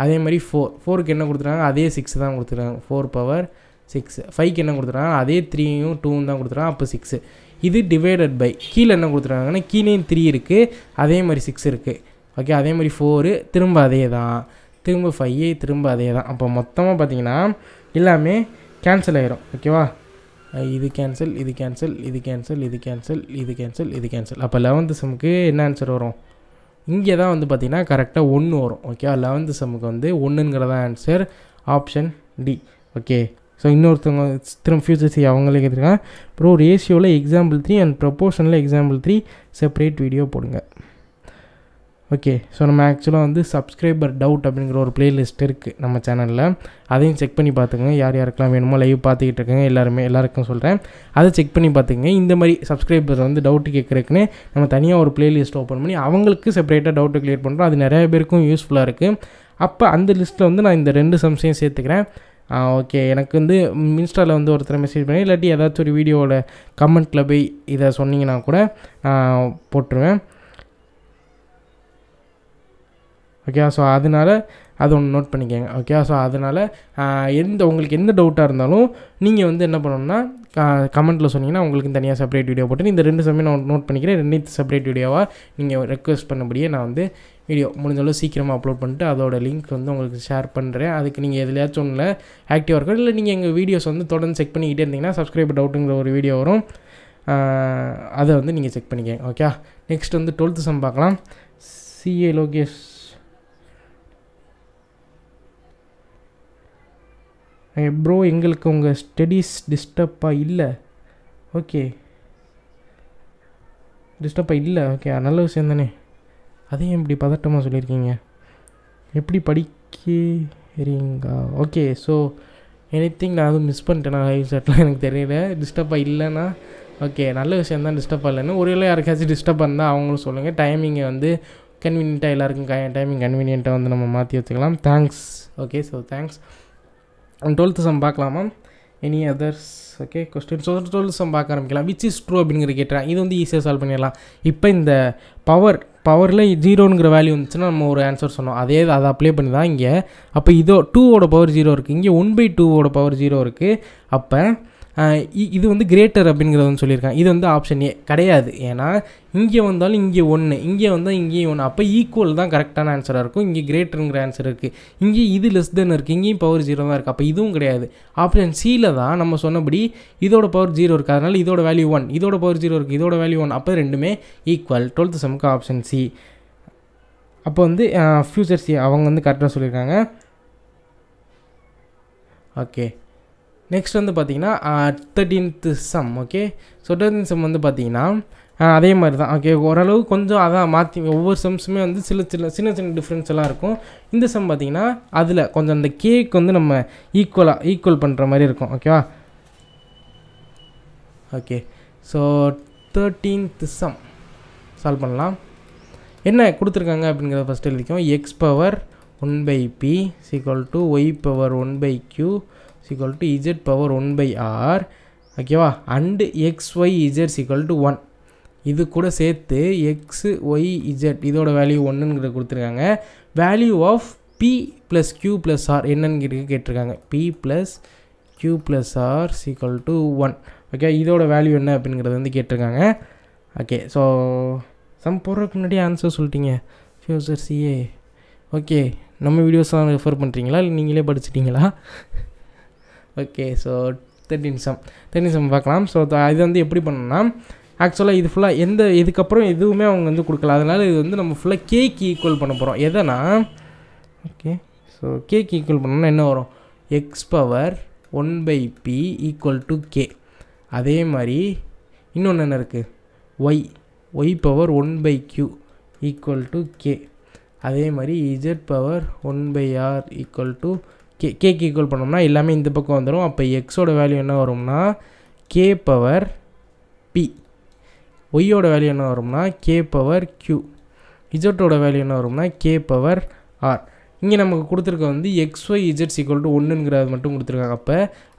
அதே மாதிரி ஃபோர் ஃபோருக்கு என்ன கொடுத்துருக்காங்க அதே சிக்ஸ் தான் கொடுத்துருக்காங்க ஃபோர் பவர் சிக்ஸ் ஃபைவ்க்கு என்ன கொடுத்துருக்காங்க அதே த்ரீயும் டூவும் தான் கொடுத்துருக்காங்க அப்போ சிக்ஸு இது டிவைடட் பை கீழே என்ன கொடுத்துருக்காங்கன்னா கீழேயும் த்ரீ இருக்குது அதே மாதிரி சிக்ஸ் இருக்குது ஓகே அதே மாதிரி ஃபோரு திரும்ப அதே தான் திரும்ப ஃபைவ் திரும்ப அதே தான் அப்போ மொத்தமாக பார்த்தீங்கன்னா எல்லாமே கேன்சல் ஆகிரும் ஓகேவா இது கேன்சல் இது கேன்சல் இது கேன்சல் இது கேன்சல் இது கேன்சல் இது கேன்சல் அப்போ லெவன்த்து செம்முக்கு என்ன ஆன்சர் வரும் இங்கே தான் வந்து பார்த்திங்கன்னா கரெக்டாக ஒன்று வரும் ஓகே லெவன்த்து செம்முக்கு வந்து ஒன்றுங்கிறத answer option d okay so இன்னொருத்தவங்க திரும்ப ஃபியூச்சர் சி அவங்களே கேட்டிருக்காங்க அப்புறம் ரேஷியோவில் எக்ஸாம்பிள் த்ரீ அண்ட் ப்ரொப்போஷனில் எக்ஸாம்பிள் த்ரீ செப்பரேட் வீடியோ போடுங்க ஓகே ஸோ நம்ம ஆக்சுவலாக வந்து சப்ஸ்கிரைபர் டவுட் அப்படிங்கிற ஒரு பிளேலிஸ்ட் இருக்குது நம்ம சேனலில் அதையும் செக் பண்ணி பார்த்துங்க யார் யாருக்கெல்லாம் வேணுமோ லைவ் பார்த்துக்கிட்டு இருக்கேங்க எல்லாருமே எல்லாருக்கும் சொல்கிறேன் அதை செக் பண்ணி பார்த்துங்க இந்த மாதிரி சப்ஸ்கிரைபர் வந்து டவுட்டு கேட்குறதுக்குன்னு நம்ம தனியாக ஒரு பிளேலிஸ்ட் ஓப்பன் பண்ணி அவங்களுக்கு செப்பரேட்டாக டவுட்டு கிளியர் பண்ணுறோம் அது நிறைய பேருக்கும் யூஸ்ஃபுல்லாக இருக்குது அப்போ அந்த லிஸ்ட்டில் வந்து நான் இந்த ரெண்டு சம்சையும் சேர்த்துக்கிறேன் ஓகே எனக்கு வந்து இன்ஸ்டாவில் வந்து ஒருத்தர் மெசேஜ் பண்ணி இல்லாட்டி ஏதாச்சும் ஒரு வீடியோவோட கமெண்ட்டில் போய் இதை சொன்னீங்கன்னா கூட நான் போட்டுருவேன் ஓகே ஸோ அதனால் அது ஒன்று நோட் பண்ணிக்கோங்க ஓகே ஸோ அதனால் எந்த உங்களுக்கு எந்த டவுட்டாக இருந்தாலும் நீங்கள் வந்து என்ன பண்ணணும்னா கமெண்ட்டில் சொன்னீங்கன்னா உங்களுக்கு தனியாக செப்பரேட் வீடியோ போட்டு இந்த ரெண்டு சமயம் நான் நோட் பண்ணிக்கிறேன் ரெண்டு செப்பரேட் வீடியோவாக நீங்கள் ரெக்வஸ்ட் பண்ணபடியே நான் வந்து வீடியோ முடிஞ்சளவு சீக்கிரமாக அப்லோட் பண்ணிட்டு அதோட லிங்க் வந்து உங்களுக்கு ஷேர் பண்ணுறேன் அதுக்கு நீங்கள் எதுலையாச்சும் ஒன்றில் ஆக்டிவாக இருக்கும் இல்லை நீங்கள் எங்கள் வீடியோஸ் வந்து தொடர்ந்து செக் பண்ணிக்கிட்டே இருந்தீங்கன்னா சப்ஸ்கிரைப் டவுட்டுங்கிற ஒரு வீடியோ வரும் அதை வந்து நீங்கள் செக் பண்ணிக்கோங்க ஓகே நெக்ஸ்ட் வந்து டுவெல்த்து சம் பார்க்கலாம் சிஏ லோகேஷ் ப்ரோ எங்களுக்கு உங்கள் ஸ்டடீஸ் டிஸ்டர்பாக இல்லை ஓகே டிஸ்டர்பாக இல்லை ஓகே நல்ல விஷயம் தானே அதையும் இப்படி பதட்டமாக சொல்லியிருக்கீங்க எப்படி படிக்கிறீங்களா ஓகே ஸோ எனி திங் நான் அதுவும் மிஸ் பண்ணிட்டேன் லைவ் செட்லாம் எனக்கு தெரியல டிஸ்டர்பாக இல்லைன்னா ஓகே நல்ல விஷயம் தான் டிஸ்டர்ப் இல்லைன்னு ஒரு யாருக்காச்சும் டிஸ்டர்ப் இருந்தால் அவங்களும் சொல்லுங்கள் டைமிங்கை வந்து கன்வீனியண்ட்டாக எல்லாருக்கும் டைமிங் கன்வீனியண்ட்டாக வந்து நம்ம மாற்றி வச்சுக்கலாம் thanks okay so thanks twelfth sum பார்க்கலாமா any others okay question so twelfth sum பார்க்க ஆரம்பிக்கலாம் விச் இஸ் ட்ரூ அப்படிங்கிற கேட்டேன் இது வந்து ஈஸியாக சால்வ் பண்ணிடலாம் இப்போ இந்த பவர் பவரில் ஜீரோங்கிற வேல்யூ வந்துச்சுன்னா நம்ம ஒரு ஆன்சர் சொன்னோம் அதே அதை அப்ளை பண்ணி தான் இங்கே அப்போ இதோ டூவோட பவர் ஜீரோ இருக்குது இங்கே ஒன் பை டூவோட பவர் ஜீரோ இருக்குது அப்போ இது வந்து கிரேட்டர் அப்படிங்கிறத வந்து சொல்லியிருக்காங்க இது வந்து ஆப்ஷன் ஏ கிடையாது ஏன்னா இங்கே வந்தாலும் இங்கே ஒன்று இங்கே வந்தால் இங்கேயும் ஒன்று அப்போ ஈக்குவல் தான் கரெக்டான ஆன்சராக இருக்கும் இங்கே கிரேட்டருங்கிற ஆன்சர் இருக்குது இங்கே இது லெஸ் தென் இருக்குது இங்கேயும் பவர் ஜீரோ தான் இருக்குது அப்போ இதுவும் கிடையாது ஆப்ஷன் சியில் தான் நம்ம சொன்னபடி இதோட பவர் ஜீரோ இருக்குது அதனால் இதோட வேல்யூ ஒன் இதோட பவர் ஜீரோ இருக்குது இதோட வேல்யூ ஒன் அப்போ ரெண்டுமே ஈக்குவல் டுவெல்த்து செம்க்கு ஆப்ஷன் சி அப்போ வந்து ஃப்யூச்சர் சி அவங்க வந்து கரெக்டாக சொல்லியிருக்காங்க ஓகே நெக்ஸ்ட் வந்து பார்த்திங்கன்னா thirteenth sum okay so thirteen sum வந்து பார்த்திங்கன்னா அதே மாதிரி தான் ஓகே ஓரளவு கொஞ்சம் அதான் மாற்றி ஒவ்வொரு சம்ஸுமே வந்து சில சில சின்ன சின்ன டிஃப்ரென்ஸ் எல்லாம் இருக்கும் இந்த சம் பார்த்தீங்கன்னா அதில் கொஞ்சம் அந்த கேக் வந்து நம்ம ஈக்குவலாக ஈக்குவல் பண்ணுற மாதிரி இருக்கும் ஓகேவா okay so thirteenth sum solve பண்ணலாம் என்ன கொடுத்துருக்காங்க அப்படிங்கிறத ஃபஸ்ட்டு எழுதிக்கும் x power one by p equal to y power one by q is equal to z power one by r ஓகேவா and x Y z equal to one இது கூட சேர்த்து x y z இதோட value ஒன்றுங்கிற கொடுத்துருக்காங்க value of p plus Q plus r என்னன்னு கேட்டு கேட்டிருக்காங்க p plus Q plus r equal to one okay இதோட வேல்யூ என்ன அப்படிங்கிறது வந்து கேட்டிருக்காங்க ஓகே ஸோ சம் போடுறதுக்கு முன்னாடி ஆன்சர் சொல்லிட்டீங்க ஃபியூசர் சிஏ ஓகே நம்ம வீடியோஸ் ரெஃபர் பண்ணுறீங்களா இல்லை நீங்களே படிச்சிட்டிங்களா okay so thirteen sum thirteen sum பார்க்கலாம் ஸோ இது வந்து எப்படி பண்ணணும்னா ஆக்சுவலாக இது ஃபுல்லாக எந்த இதுக்கப்புறம் எதுவுமே அவங்க வந்து கொடுக்கல அதனால் இது வந்து நம்ம ஃபுல்லாக கேக் ஈக்குவல் பண்ண போகிறோம் எதனா ஓகே ஸோ கேக் ஈக்குவல் பண்ணோன்னா என்ன வரும் x power one by p equal to k அதே மாதிரி இன்னொன்று என்ன இருக்குது y y power one by q equal to k அதே மாதிரி z power one by r equal to k கேக்கு ஈக்குவல் பண்ணோம்னா எல்லாமே இந்த பக்கம் வந்துடும் அப்போ எக்ஸோட வேல்யூ என்ன வரும்னா கே பவர் பி ஒய்யோட வேல்யூ என்ன வரும்னா கே பவர் கியூ இஜட்டோட வேல்யூ என்ன வரும்னா கே பவர் ஆர் இங்கே நமக்கு கொடுத்துருக்க வந்து X Y Z equal to ஒன்றுங்கிறது மட்டும் கொடுத்துருக்காங்க அப்போ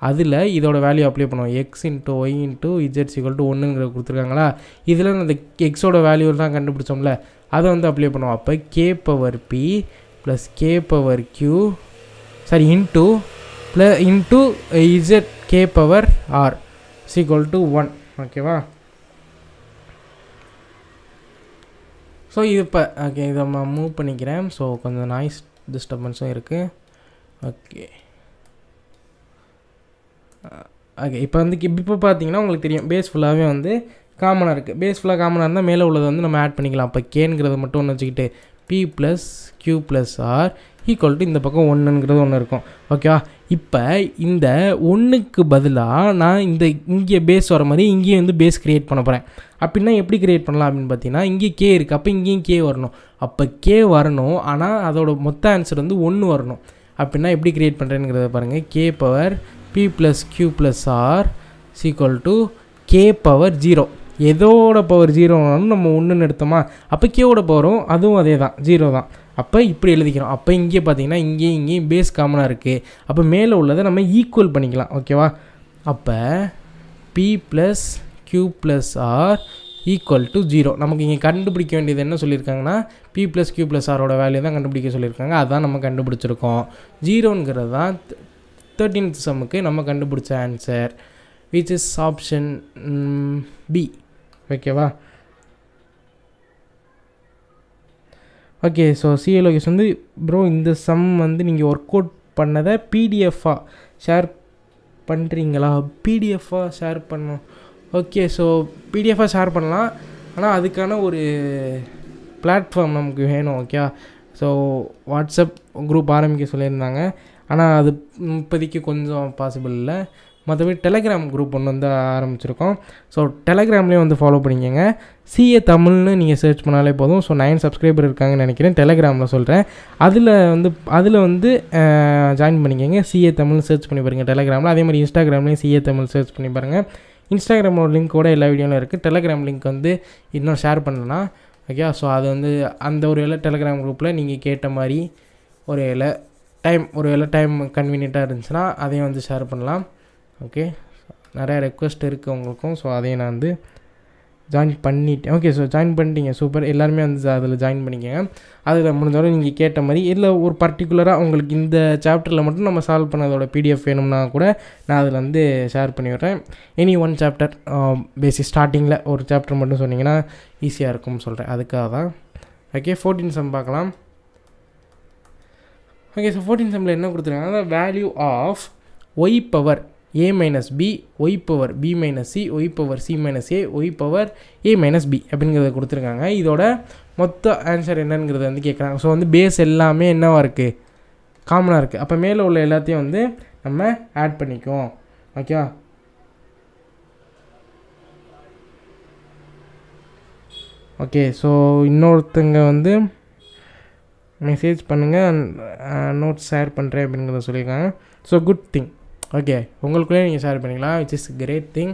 அதில் இதோட வேல்யூ அப்ளை பண்ணுவோம் X into Y into Z equal to ஒன்றுங்கிறத கொடுத்துருக்காங்களா இதில் அந்த எக்ஸோட வேல்யூ தான் கண்டுபிடிச்சோம்ல அதை வந்து அப்ளை பண்ணுவோம் அப்போ K power P plus K power Q sorry into plus into Z K power R equal to one ஓகேவா ஸோ இது இப்போ ஓகே இதை நம்ம மூவ் பண்ணிக்கிறேன் ஸோ கொஞ்சம் நாய்ஸ் டிஸ்டர்பன்ஸும் இருக்குது ஓகே ஓகே இப்போ வந்து இப்போ பார்த்தீங்கன்னா உங்களுக்கு தெரியும் பேஸ் ஃபுல்லாகவே வந்து காமனாக இருக்குது பேஸ் ஃபுல்லாக காமனாக இருந்தால் மேலே உள்ளதை வந்து நம்ம ஆட் பண்ணிக்கலாம் இப்போ கேங்கிறத மட்டும் ஒன்று வச்சுக்கிட்டு P plus Q plus R equal to இந்த பக்கம் ஒன்றுங்கிறது ஒன்று இருக்கும் ஓகேவா இப்போ இந்த ஒன்றுக்கு பதிலாக நான் இந்த இங்கே பேஸ் வர மாதிரி இங்கேயும் வந்து பேஸ் க்ரியேட் பண்ண போகிறேன் அப்படின்னா எப்படி க்ரியேட் பண்ணலாம் அப்படின்னு பார்த்தீங்கன்னா இங்கே கே இருக்குது அப்போ இங்கேயும் கே வரணும் அப்போ கே வரணும் ஆனால் அதோட மொத்த ஆன்சர் வந்து ஒன்று வரணும் அப்படின்னா எப்படி க்ரியேட் பண்ணுறேங்கிறத பாருங்கள் K power P plus Q plus R equal to K power zero எதோட பவர் ஜீரோனாலும் நம்ம ஒன்றுன்னு எடுத்தோமா அப்போ கேவோட பவரும் அதுவும் அதே தான் ஜீரோ தான் அப்போ இப்படி எழுதிக்கிறோம் அப்போ இங்கே பார்த்தீங்கன்னா இங்கேயும் இங்கேயும் பேஸ் காமனாக இருக்குது அப்போ மேலே உள்ளதை நம்ம ஈக்குவல் பண்ணிக்கலாம் ஓகேவா அப்போ P plus Q plus R equal to zero நமக்கு இங்கே கண்டுபிடிக்க வேண்டியது என்ன சொல்லியிருக்காங்கன்னா பி ப்ளஸ் க்யூ ப்ளஸ் ஆரோட வேல்யூ தான் கண்டுபிடிக்க சொல்லியிருக்காங்க அதான் நம்ம கண்டுபிடிச்சிருக்கோம் ஜீரோங்கிறது தான் தேர்ட்டீன்த் சம்முக்கு நம்ம கண்டுபிடிச்ச answer which is option B ஓகேவா ஓகே ஸோ சிஏ லொகேஷன் வந்து ப்ரோ இந்த சம் வந்து நீங்கள் ஒர்க் அவுட் பண்ணதை பிடிஎஃபாக ஷேர் பண்ணுறீங்களா பிடிஎஃபாக ஷேர் பண்ணோம் ஓகே ஸோ பிடிஎஃபாக ஷேர் பண்ணலாம் ஆனால் அதுக்கான ஒரு பிளாட்ஃபார்ம் நமக்கு வேணும் ஓகே ஸோ வாட்ஸ்அப் குரூப் ஆரம்பிக்க சொல்லியிருந்தாங்க ஆனால் அது இப்போதைக்கு கொஞ்சம் பாசிபிள் இல்லை மற்றபடி டெலகிராம் குரூப் ஒன்று வந்து ஆரம்பிச்சிருக்கோம் ஸோ டெலகிராம்லேயும் வந்து ஃபாலோ பண்ணிக்கோங்க சிஏ தமிழ்னு நீங்கள் சர்ச் பண்ணாலே போதும் ஸோ நைன் சப்ஸ்கிரைபர் இருக்காங்கன்னு நினைக்கிறேன் டெலகிராமில் சொல்கிறேன் அதில் வந்து அதில் வந்து ஜாயின் பண்ணிக்கோங்க சிஏ தமிழ் சர்ச் பண்ணி பாருங்கள் டெலகிராமில் அதே மாதிரி இன்ஸ்டாகிராம்லேயும் சிஏ தமிழ் சர்ச் பண்ணி பாருங்கள் இன்ஸ்டாகிராமோட லிங்க் கூட எல்லா வீடியோவிலும் இருக்குது டெலகிராம் லிங்க் வந்து இன்னும் ஷேர் பண்ணலாம் ஓகே ஸோ அது வந்து அந்த ஒரு வேலை டெலகிராம் குரூப்பில் நீங்கள் கேட்ட மாதிரி ஒரு வேலை டைம் ஒரு வேலை டைம் கன்வீனியண்ட்டாக இருந்துச்சுன்னா அதையும் வந்து ஷேர் பண்ணலாம் ஓகே நிறையா ரெக்வஸ்ட் இருக்குது உங்களுக்கும் ஸோ அதையும் நான் வந்து ஜாயின் பண்ணிட்டேன் ஓகே ஸோ ஜாயின் பண்ணிட்டீங்க சூப்பர் எல்லாருமே வந்து அதில் ஜாயின் பண்ணிக்கோங்க அதில் முடிஞ்சாலும் நீங்கள் கேட்ட மாதிரி இல்லை ஒரு பர்டிகுலராக உங்களுக்கு இந்த சாப்டரில் மட்டும் நம்ம சால்வ் பண்ணதோட பிடிஎஃப் வேணும்னா கூட நான் அதில் வந்து ஷேர் பண்ணி விட்றேன் எனி ஒன் சாப்டர் பேசிக் ஸ்டார்டிங்கில் ஒரு சாப்டர் மட்டும் சொன்னிங்கன்னா ஈஸியாக இருக்கும்னு சொல்கிறேன் அதுக்காக தான் ஓகே ஃபோர்டீன் சம் பார்க்கலாம் ஓகே ஸோ ஃபோர்டீன் சம்மில் என்ன கொடுத்துருக்காங்க value of Y power A minus B Y power B minus C Y power C minus A Y power A minus B அப்படிங்கிறத கொடுத்துருக்காங்க இதோட மொத்த ஆன்சர் என்னங்கிறத வந்து கேட்குறாங்க ஸோ வந்து பேஸ் எல்லாமே என்னவாக இருக்குது காமனாக இருக்குது அப்போ மேலே உள்ள எல்லாத்தையும் வந்து நம்ம ஆட் பண்ணிக்குவோம் ஓகேவா ஓகே ஸோ இன்னொருத்தங்க வந்து மெசேஜ் பண்ணுங்கள் நோட்ஸ் ஷேர் பண்ணுறேன் அப்படிங்கிறத சொல்லியிருக்காங்க ஸோ குட் திங் ஓகே உங்களுக்குள்ளே நீங்கள் ஷேர் பண்ணிக்கலாம் which is great thing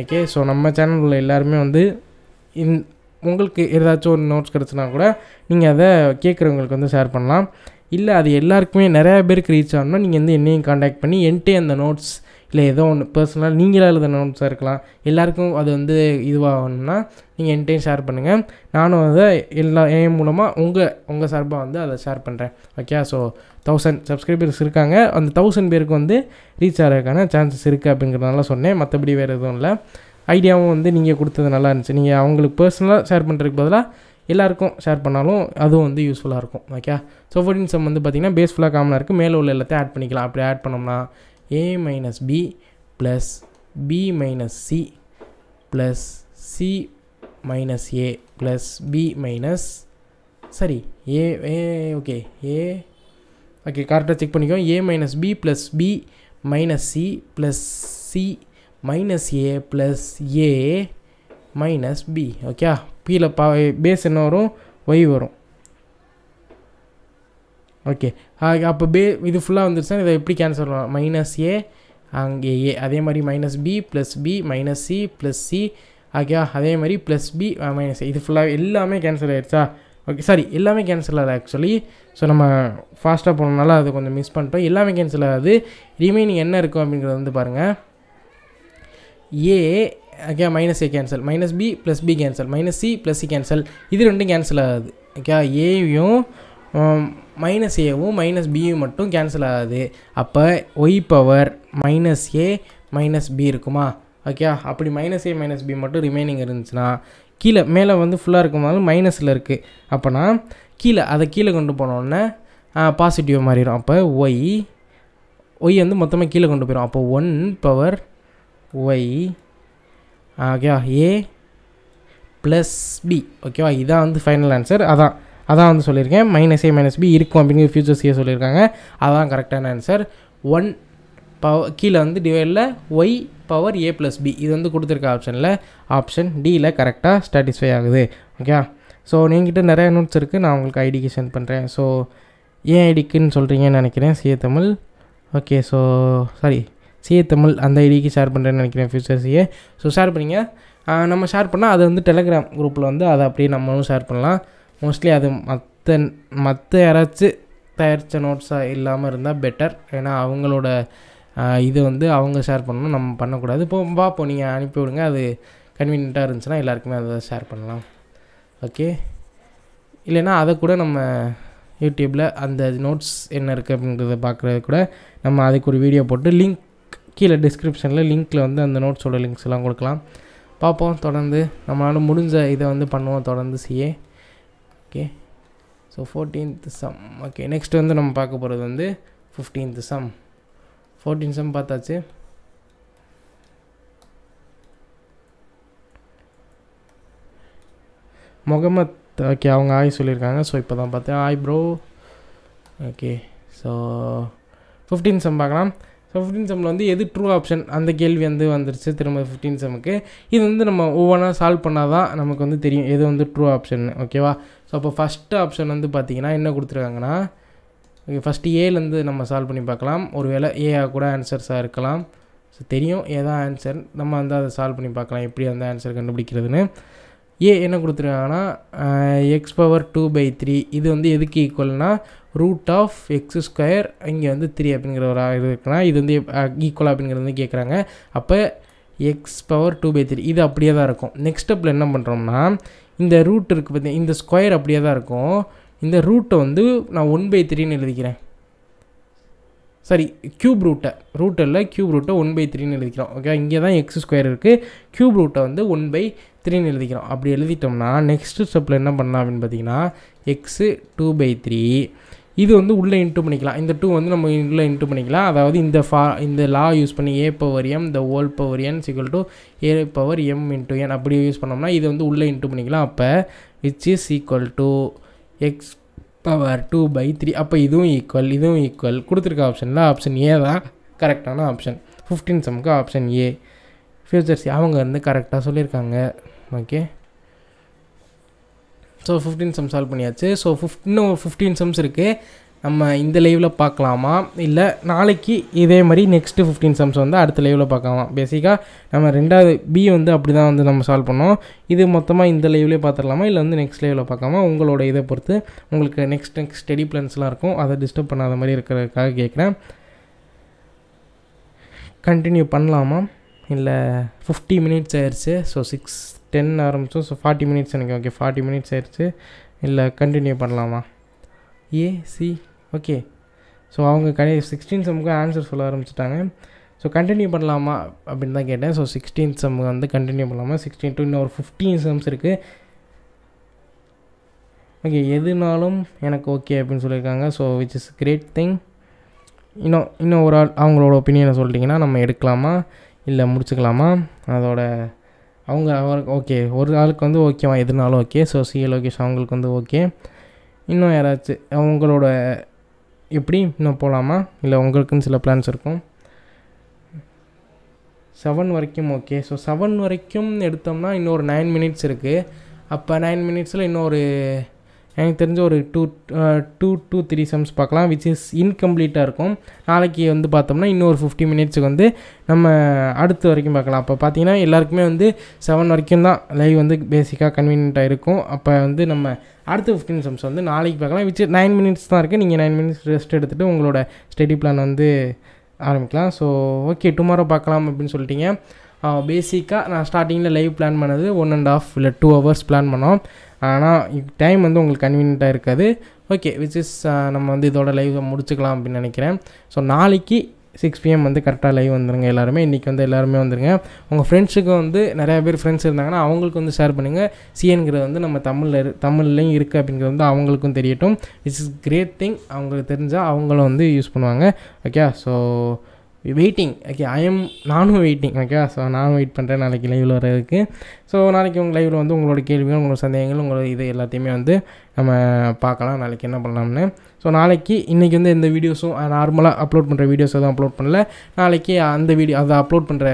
okay so நம்ம சேனலில் உள்ள எல்லாருமே வந்து இன் உங்களுக்கு ஏதாச்சும் ஒரு நோட்ஸ் கிடச்சினா கூட நீங்கள் அதை கேட்குறவங்களுக்கு வந்து ஷேர் பண்ணலாம் இல்லை அது எல்லாருக்குமே நிறையா பேருக்கு ரீச் ஆகணும்னா நீங்கள் வந்து என்னையும் காண்டாக்ட் பண்ணி என்கிட்டே அந்த நோட்ஸ் இல்லை ஏதோ ஒன்று பர்சனலாக நீங்களாக எழுத நோட்ஸாக இருக்கலாம் எல்லாருக்கும் அது வந்து இதுவாகணும்னா நீங்கள் என்கிட்டையும் ஷேர் பண்ணுங்கள் நானும் அதை எல்லா என் மூலமாக உங்கள் உங்கள் சார்பாக வந்து அதை ஷேர் பண்ணுறேன் ஓகே ஸோ தௌசண்ட் சப்ஸ்கிரைபர்ஸ் இருக்காங்க அந்த தௌசண்ட் பேருக்கு வந்து ரீச் ஆகிறதுக்கான சான்சஸ் இருக்குது அப்படிங்கிறதுனால சொன்னேன் மற்றபடி வேறு எதுவும் இல்லை ஐடியாவும் வந்து நீங்கள் கொடுத்தது நல்லா இருந்துச்சு நீங்கள் அவங்களுக்கு பர்சனலாக ஷேர் பண்ணுறதுக்கு பதிலாக எல்லாருக்கும் ஷேர் பண்ணாலும் அதுவும் வந்து யூஸ்ஃபுல்லாக இருக்கும் ஓகே ஸோ ஃபோர்டின் சம் வந்து பார்த்திங்கன்னா பேஸ்ஃபுல்லாக காமனாக இருக்குது மேலே உள்ள எல்லாத்தையும் ஆட் பண்ணிக்கலாம் அப்படி ஆட் பண்ணோம்னா ஏ minus B plus B minus C plus C minus A plus B minus சரி A A okay A okay கரெக்டாக செக் பண்ணிக்கோ A minus B plus B minus C plus C minus A plus A minus B okay பியில் பா base என்ன வரும் Y வரும் okay அப்போ பே இது ஃபுல்லாக வந்துருச்சுன்னா இதை எப்படி கேன்சல் பண்ணலாம் மைனஸ் ஏ அங்கே ஏ அதே மாதிரி minus B plus B minus C plus C ஓகேவா அதே மாதிரி ப்ளஸ் பி மைனஸ் இது ஃபுல்லாக எல்லாமே கேன்சல் ஆகிடுச்சா ஓகே சாரி எல்லாமே கேன்சல் ஆகுது ஆக்சுவலி ஸோ நம்ம ஃபாஸ்ட்டாக போனோம்னால அதை கொஞ்சம் மிஸ் பண்ணிட்டோம் எல்லாமே கேன்சல் ஆகுது ரிமைனிங் என்ன இருக்கும் அப்படிங்கிறது வந்து பாருங்கள் A okay minus A cancel minus B plus B cancel minus C plus C cancel இது ரெண்டும் கேன்சல் ஆகுது ஓகே ஏயும் மைனஸ் ஏவும் மைனஸ் பியும் மட்டும் கேன்சல் ஆகாது அப்போ Y power minus A minus B இருக்குமா ஓகே அப்படி மைனஸ் ஏ மைனஸ் பி மட்டும் ரிமைனிங் இருந்துச்சுன்னா கீழே மேலே வந்து ஃபுல்லாக இருக்கும்போது மைனஸில் இருக்குது அப்போனா கீழே அதை கீழே கொண்டு போனோடனே பாசிட்டிவ் மாறிடும் அப்போ ஒய் ஒய் வந்து மொத்தமாக கீழே கொண்டு போயிடும் அப்போ ஒன் பவர் ஒய் ஓகேவா ஏ ப்ளஸ் பி ஓகேவா இதான் வந்து ஃபைனல் ஆன்சர் அதான் அதான் வந்து சொல்லியிருக்கேன் மைனஸ் ஏ மைனஸ் பி இருக்கும் அப்படிங்கிற ஃபியூச்சர்ஸையே சொல்லியிருக்காங்க அதான் கரெக்டான ஆன்சர் ஒன் பவர் கீழே வந்து டிவைடில் Y power A plus B இது வந்து கொடுத்துருக்க ஆப்ஷனில் ஆப்ஷன் டியில் கரெக்டாக ஸ்டாட்டிஸ்ஃபை ஆகுது ஓகேவா ஸோ நீங்கள்கிட்ட நிறையா நோட்ஸ் இருக்குது நான் உங்களுக்கு ஐடிக்கு சென்ட் பண்ணுறேன் ஸோ ஏன் ஐடிக்குன்னு சொல்கிறீங்கன்னு நினைக்கிறேன் CA Tamil okay so sorry CA Tamil அந்த ஐடிக்கு ஷேர் பண்ணுறேன்னு நினைக்கிறேன் ஃபியூச்சர் சிஏ ஸோ ஷேர் பண்ணிங்க நம்ம ஷேர் பண்ணால் அது வந்து டெலகிராம் குரூப்பில் வந்து அதை அப்படியே நம்மளும் ஷேர் பண்ணலாம் மோஸ்ட்லி அது மற்ற மற்ற யாராச்சும் தயாரித்த நோட்ஸாக இல்லாமல் இருந்தால் பெட்டர் ஏன்னா அவங்களோட இது வந்து அவங்க ஷேர் பண்ணணும் நம்ம பண்ணக்கூடாது இப்போ பார்ப்போம் நீங்கள் அனுப்பி விடுங்க அது கன்வீனியண்ட்டாக இருந்துச்சுன்னா எல்லாருக்குமே அதை ஷேர் பண்ணலாம் ஓகே இல்லைன்னா அதை கூட நம்ம யூடியூப்பில் அந்த நோட்ஸ் என்ன இருக்குது அப்படிங்கிறத பார்க்குறது கூட நம்ம அதுக்கு ஒரு வீடியோ போட்டு லிங்க் கீழே டிஸ்கிரிப்ஷனில் லிங்க்கில் வந்து அந்த நோட்ஸோட லிங்க்ஸ் எல்லாம் கொடுக்கலாம் பார்ப்போம் தொடர்ந்து நம்மளால் முடிஞ்ச இதை வந்து பண்ணுவோம் தொடர்ந்து CA okay so fourteenth sum okay next வந்து நம்ம பார்க்க போகிறது வந்து ஃபிஃப்டீன்த் சம் ஃபோர்டீன் சம் பார்த்தாச்சு முகமத் ஓகே அவங்க ஆய் சொல்லியிருக்காங்க ஸோ இப்போ தான் பார்த்தேன் hi bro okay so fifteen sum பார்க்கலாம் ஸோ ஃபிஃப்டீன் செம்மில் வந்து எது ட்ரூ ஆப்ஷன் அந்த கேள்வி வந்து வந்துருச்சு திரும்ப ஃபிஃப்டீன் செம்முக்கு இது வந்து நம்ம ஒவ்வொன்றா சால்வ் பண்ணால் தான் நமக்கு வந்து தெரியும் எது வந்து ட்ரூ ஆப்ஷன் ஓகேவா ஸோ அப்போ ஃபஸ்ட்டு ஆப்ஷன் வந்து பார்த்திங்கன்னா என்ன கொடுத்துருக்காங்கன்னா ஓகே ஃபஸ்ட்டு ஏலேருந்து நம்ம சால்வ் பண்ணி பார்க்கலாம் ஒரு வேளை ஏஆ கூட ஆன்சர்ஸாக இருக்கலாம் ஸோ தெரியும் ஏதான் ஆன்சர் நம்ம வந்து அதை சால்வ் பண்ணி பார்க்கலாம் எப்படி அந்த ஆன்சர் கண்டுபிடிக்கிறதுன்னு ஏ என்ன கொடுத்துருக்காங்கன்னா X power two by three இது வந்து எதுக்கு ஈக்குவல்னால் ரூட் ஆஃப் எக்ஸ் ஸ்கொயர் இங்கே வந்து த்ரீ அப்படிங்கிற ஒரு இருக்குன்னா இது வந்து ஈக்குவல் அப்படிங்கிறது வந்து கேட்குறாங்க அப்போ X power two by three இது அப்படியே தான் இருக்கும் நெக்ஸ்ட் ஸ்டெப்பில் என்ன பண்ணுறோம்னா இந்த ரூட் இருக்குது பார்த்தீங்க இந்த ஸ்கொயர் அப்படியே தான் இருக்கும் இந்த ரூட்டை வந்து நான் ஒன் பை த்ரீன்னு எழுதிக்கிறேன் சாரி க்யூப் ரூட்டை ரூட்டில் க்யூப் ரூட்டை ஒன் பை த்ரீன்னு எழுதிக்கிறோம் ஓகே இங்கே தான் எக்ஸ் ஸ்கொயர் இருக்குது க்யூப் ரூட்டை வந்து ஒன் பை த்ரீன்னு எழுதிக்கிறோம் அப்படி எழுதிட்டோம்னா நெக்ஸ்ட்டு ஸ்டெப்பில் என்ன பண்ணலாம் அப்படின்னு பார்த்தீங்கன்னா எக்ஸு டூ பை த்ரீ இது வந்து உள்ளே இன்ட்டு பண்ணிக்கலாம் இந்த டூ வந்து நம்ம உள்ளே இன்ட்டு பண்ணிக்கலாம் அதாவது இந்த ஃபா இந்த லா யூஸ் பண்ணி A power M the whole power N equal to A power M into N அப்படி யூஸ் பண்ணோம்னா இது வந்து உள்ளே இன்ட்டு பண்ணிக்கலாம் அப்போ which is equal to X power two by three அப்போ இதுவும் ஈக்குவல் இதுவும் ஈக்குவல் கொடுத்துருக்க ஆப்ஷனில் ஆப்ஷன் ஏ தான் கரெக்டான ஆப்ஷன் ஃபிஃப்டீன் சம்க்கு ஆப்ஷன் ஏ ஃபியூச்சர்ஸ் அவங்க வந்து கரெக்டாக சொல்லியிருக்காங்க okay so fifteen sum solve பண்ணியாச்சு ஸோ ஃபிஃப்ட் இன்னும் ஃபிஃப்டீன் சம்ஸ் இருக்குது நம்ம இந்த லைவில் பார்க்கலாமா இல்லை நாளைக்கு இதே மாதிரி நெக்ஸ்ட்டு ஃபிஃப்டீன் சம்ஸ் வந்து அடுத்த லைவில் பார்க்கலாமா பேசிக்காக நம்ம ரெண்டாவது பி வந்து அப்படி தான் வந்து நம்ம சால்வ் பண்ணோம் இது மொத்தமாக இந்த லைவ்லேயே பார்த்துடலாமா இல்லை வந்து நெக்ஸ்ட் லைவில் பார்க்காம உங்களோட இதை பொறுத்து உங்களுக்கு நெக்ஸ்ட் நெக்ஸ்ட் ஸ்டடி பிளான்ஸ்லாம் இருக்கும் அதை டிஸ்டர்ப் பண்ணாத மாதிரி இருக்கிறதுக்காக கேட்குறேன் கண்டினியூ பண்ணலாமா இல்லை ஃபிஃப்டி மினிட்ஸ் ஆயிடுச்சு ஸோ சிக்ஸ் டென் ஆரம்பிச்சோம் ஸோ ஃபார்ட்டி மினிட்ஸ் எனக்கு ஓகே ஃபார்ட்டி மினிட்ஸ் ஆயிடுச்சு இல்லை கண்டினியூ பண்ணலாமா ஏ சி ஓகே ஸோ அவங்க கடை சிக்ஸ்டீன் செம்முக்கு ஆன்சர் சொல்ல ஆரம்பிச்சிட்டாங்க ஸோ கண்டினியூ பண்ணலாமா அப்படின்னு தான் கேட்டேன் ஸோ சிக்ஸ்டீன் செம் வந்து கண்டினியூ பண்ணலாமா சிக்ஸ்டீன் டு இன்னும் ஒரு ஃபிஃப்டீன் செம்ஸ் இருக்குது ஓகே எதுனாலும் எனக்கு ஓகே அப்படின்னு சொல்லியிருக்காங்க so which is great thing இன்னும் இன்னும் ஒரு ஆள் அவங்களோட ஒப்பீனியனை சொல்லிட்டிங்கன்னா நம்ம எடுக்கலாமா இல்லை முடிச்சுக்கலாமா அதோட அவங்க அவருக்கு ஓகே ஒரு ஆளுக்கு வந்து ஓகேவா எதுனாலும் ஓகே ஸோ சிஏ லோகேஷ் அவங்களுக்கு வந்து ஓகே இன்னும் யாராச்சும் அவங்களோட எப்படி இன்னும் போகலாமா இல்லை உங்களுக்குன்னு சில பிளான்ஸ் இருக்கும் செவன் வரைக்கும் ஓகே ஸோ செவன் வரைக்கும் எடுத்தோம்னா இன்னொரு நைன் மினிட்ஸ் இருக்குது அப்போ நைன் மினிட்ஸில் இன்னொரு எனக்கு தெரிஞ்ச ஒரு two two two three sums பார்க்கலாம் விச் இஸ் இன்கம்ப்ளீட்டாக இருக்கும் நாளைக்கு வந்து பார்த்தோம்னா இன்னொரு ஃபிஃப்டி மினிட்ஸுக்கு வந்து நம்ம அடுத்து வரைக்கும் பார்க்கலாம் அப்போ பார்த்தீங்கன்னா எல்லாருக்குமே வந்து செவன் வரைக்கும் தான் லைவ் வந்து பேசிக்காக கன்வீனியண்ட்டாக இருக்கும் அப்போ வந்து நம்ம அடுத்த ஃபிஃப்டின் சம்ஸ் வந்து நாளைக்கு பார்க்கலாம் விச் நைன் மினிட்ஸ் தான் இருக்குது நீங்கள் நைன் மினிட்ஸ் ரெஸ்ட் எடுத்துகிட்டு உங்களோட ஸ்டடி பிளான் வந்து ஆரம்பிக்கலாம் ஸோ ஓகே டுமாரோ பார்க்கலாம் அப்படின்னு சொல்லிட்டீங்க பேசிக்காக நான் ஸ்டார்டிங்கில் லைவ் பிளான் பண்ணது ஒன் அண்ட் ஆஃப் இல்லை டூ ஹவர்ஸ் பிளான் பண்ணோம் ஆனால் டைம் வந்து உங்களுக்கு கன்வீனியண்ட்டாக இருக்காது ஓகே விச் இஸ் நம்ம வந்து இதோட லைவ் முடிச்சுக்கலாம் அப்படின்னு நினைக்கிறேன் ஸோ நாளைக்கு சிக்ஸ் பிஎம் வந்து கரெக்டாக லைவ் வந்துருங்க எல்லாருமே இன்றைக்கி வந்து எல்லாருமே வந்துருங்க உங்கள் ஃப்ரெண்ட்ஸுக்கு வந்து நிறையா பேர் ஃப்ரெண்ட்ஸ் இருந்தாங்கன்னா அவங்களுக்கு வந்து ஷேர் பண்ணுங்கள் சிஎன்கிறது வந்து நம்ம தமிழில் இரு தமிழ்லையும் இருக்குது அப்படிங்கிறது வந்து அவங்களுக்கும் தெரியட்டும் இட்ஸ் இஸ் கிரேட் திங் அவங்களுக்கு தெரிஞ்சால் அவங்களும் வந்து யூஸ் பண்ணுவாங்க okay so waiting okay I'm நானும் வெயிட்டிங் ஓகே ஸோ நானும் வெயிட் பண்ணுறேன் நாளைக்கு லைவில் வர்றதுக்கு ஸோ நாளைக்கு உங்கள் லைவில் வந்து உங்களோட கேள்விகள் உங்களோட சந்தேகங்கள் உங்களோட இது எல்லாத்தையுமே வந்து நம்ம பார்க்கலாம் நாளைக்கு என்ன பண்ணலாம்னு ஸோ நாளைக்கு இன்றைக்கி வந்து எந்த வீடியோஸும் நார்மலாக அப்லோட் பண்ணுற வீடியோஸ் எதுவும் அப்லோட் பண்ணல நாளைக்கு அந்த வீடியோ அதை அப்லோட் பண்ணுற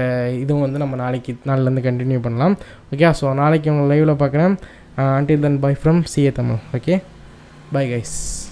இதுவும் வந்து நம்ம நாளைக்கு நாளிலேருந்து கண்டினியூ பண்ணலாம் ஓகே ஸோ நாளைக்கு உங்களை லைவில் பார்க்குறேன் until then bye from CA Tamil okay bye guys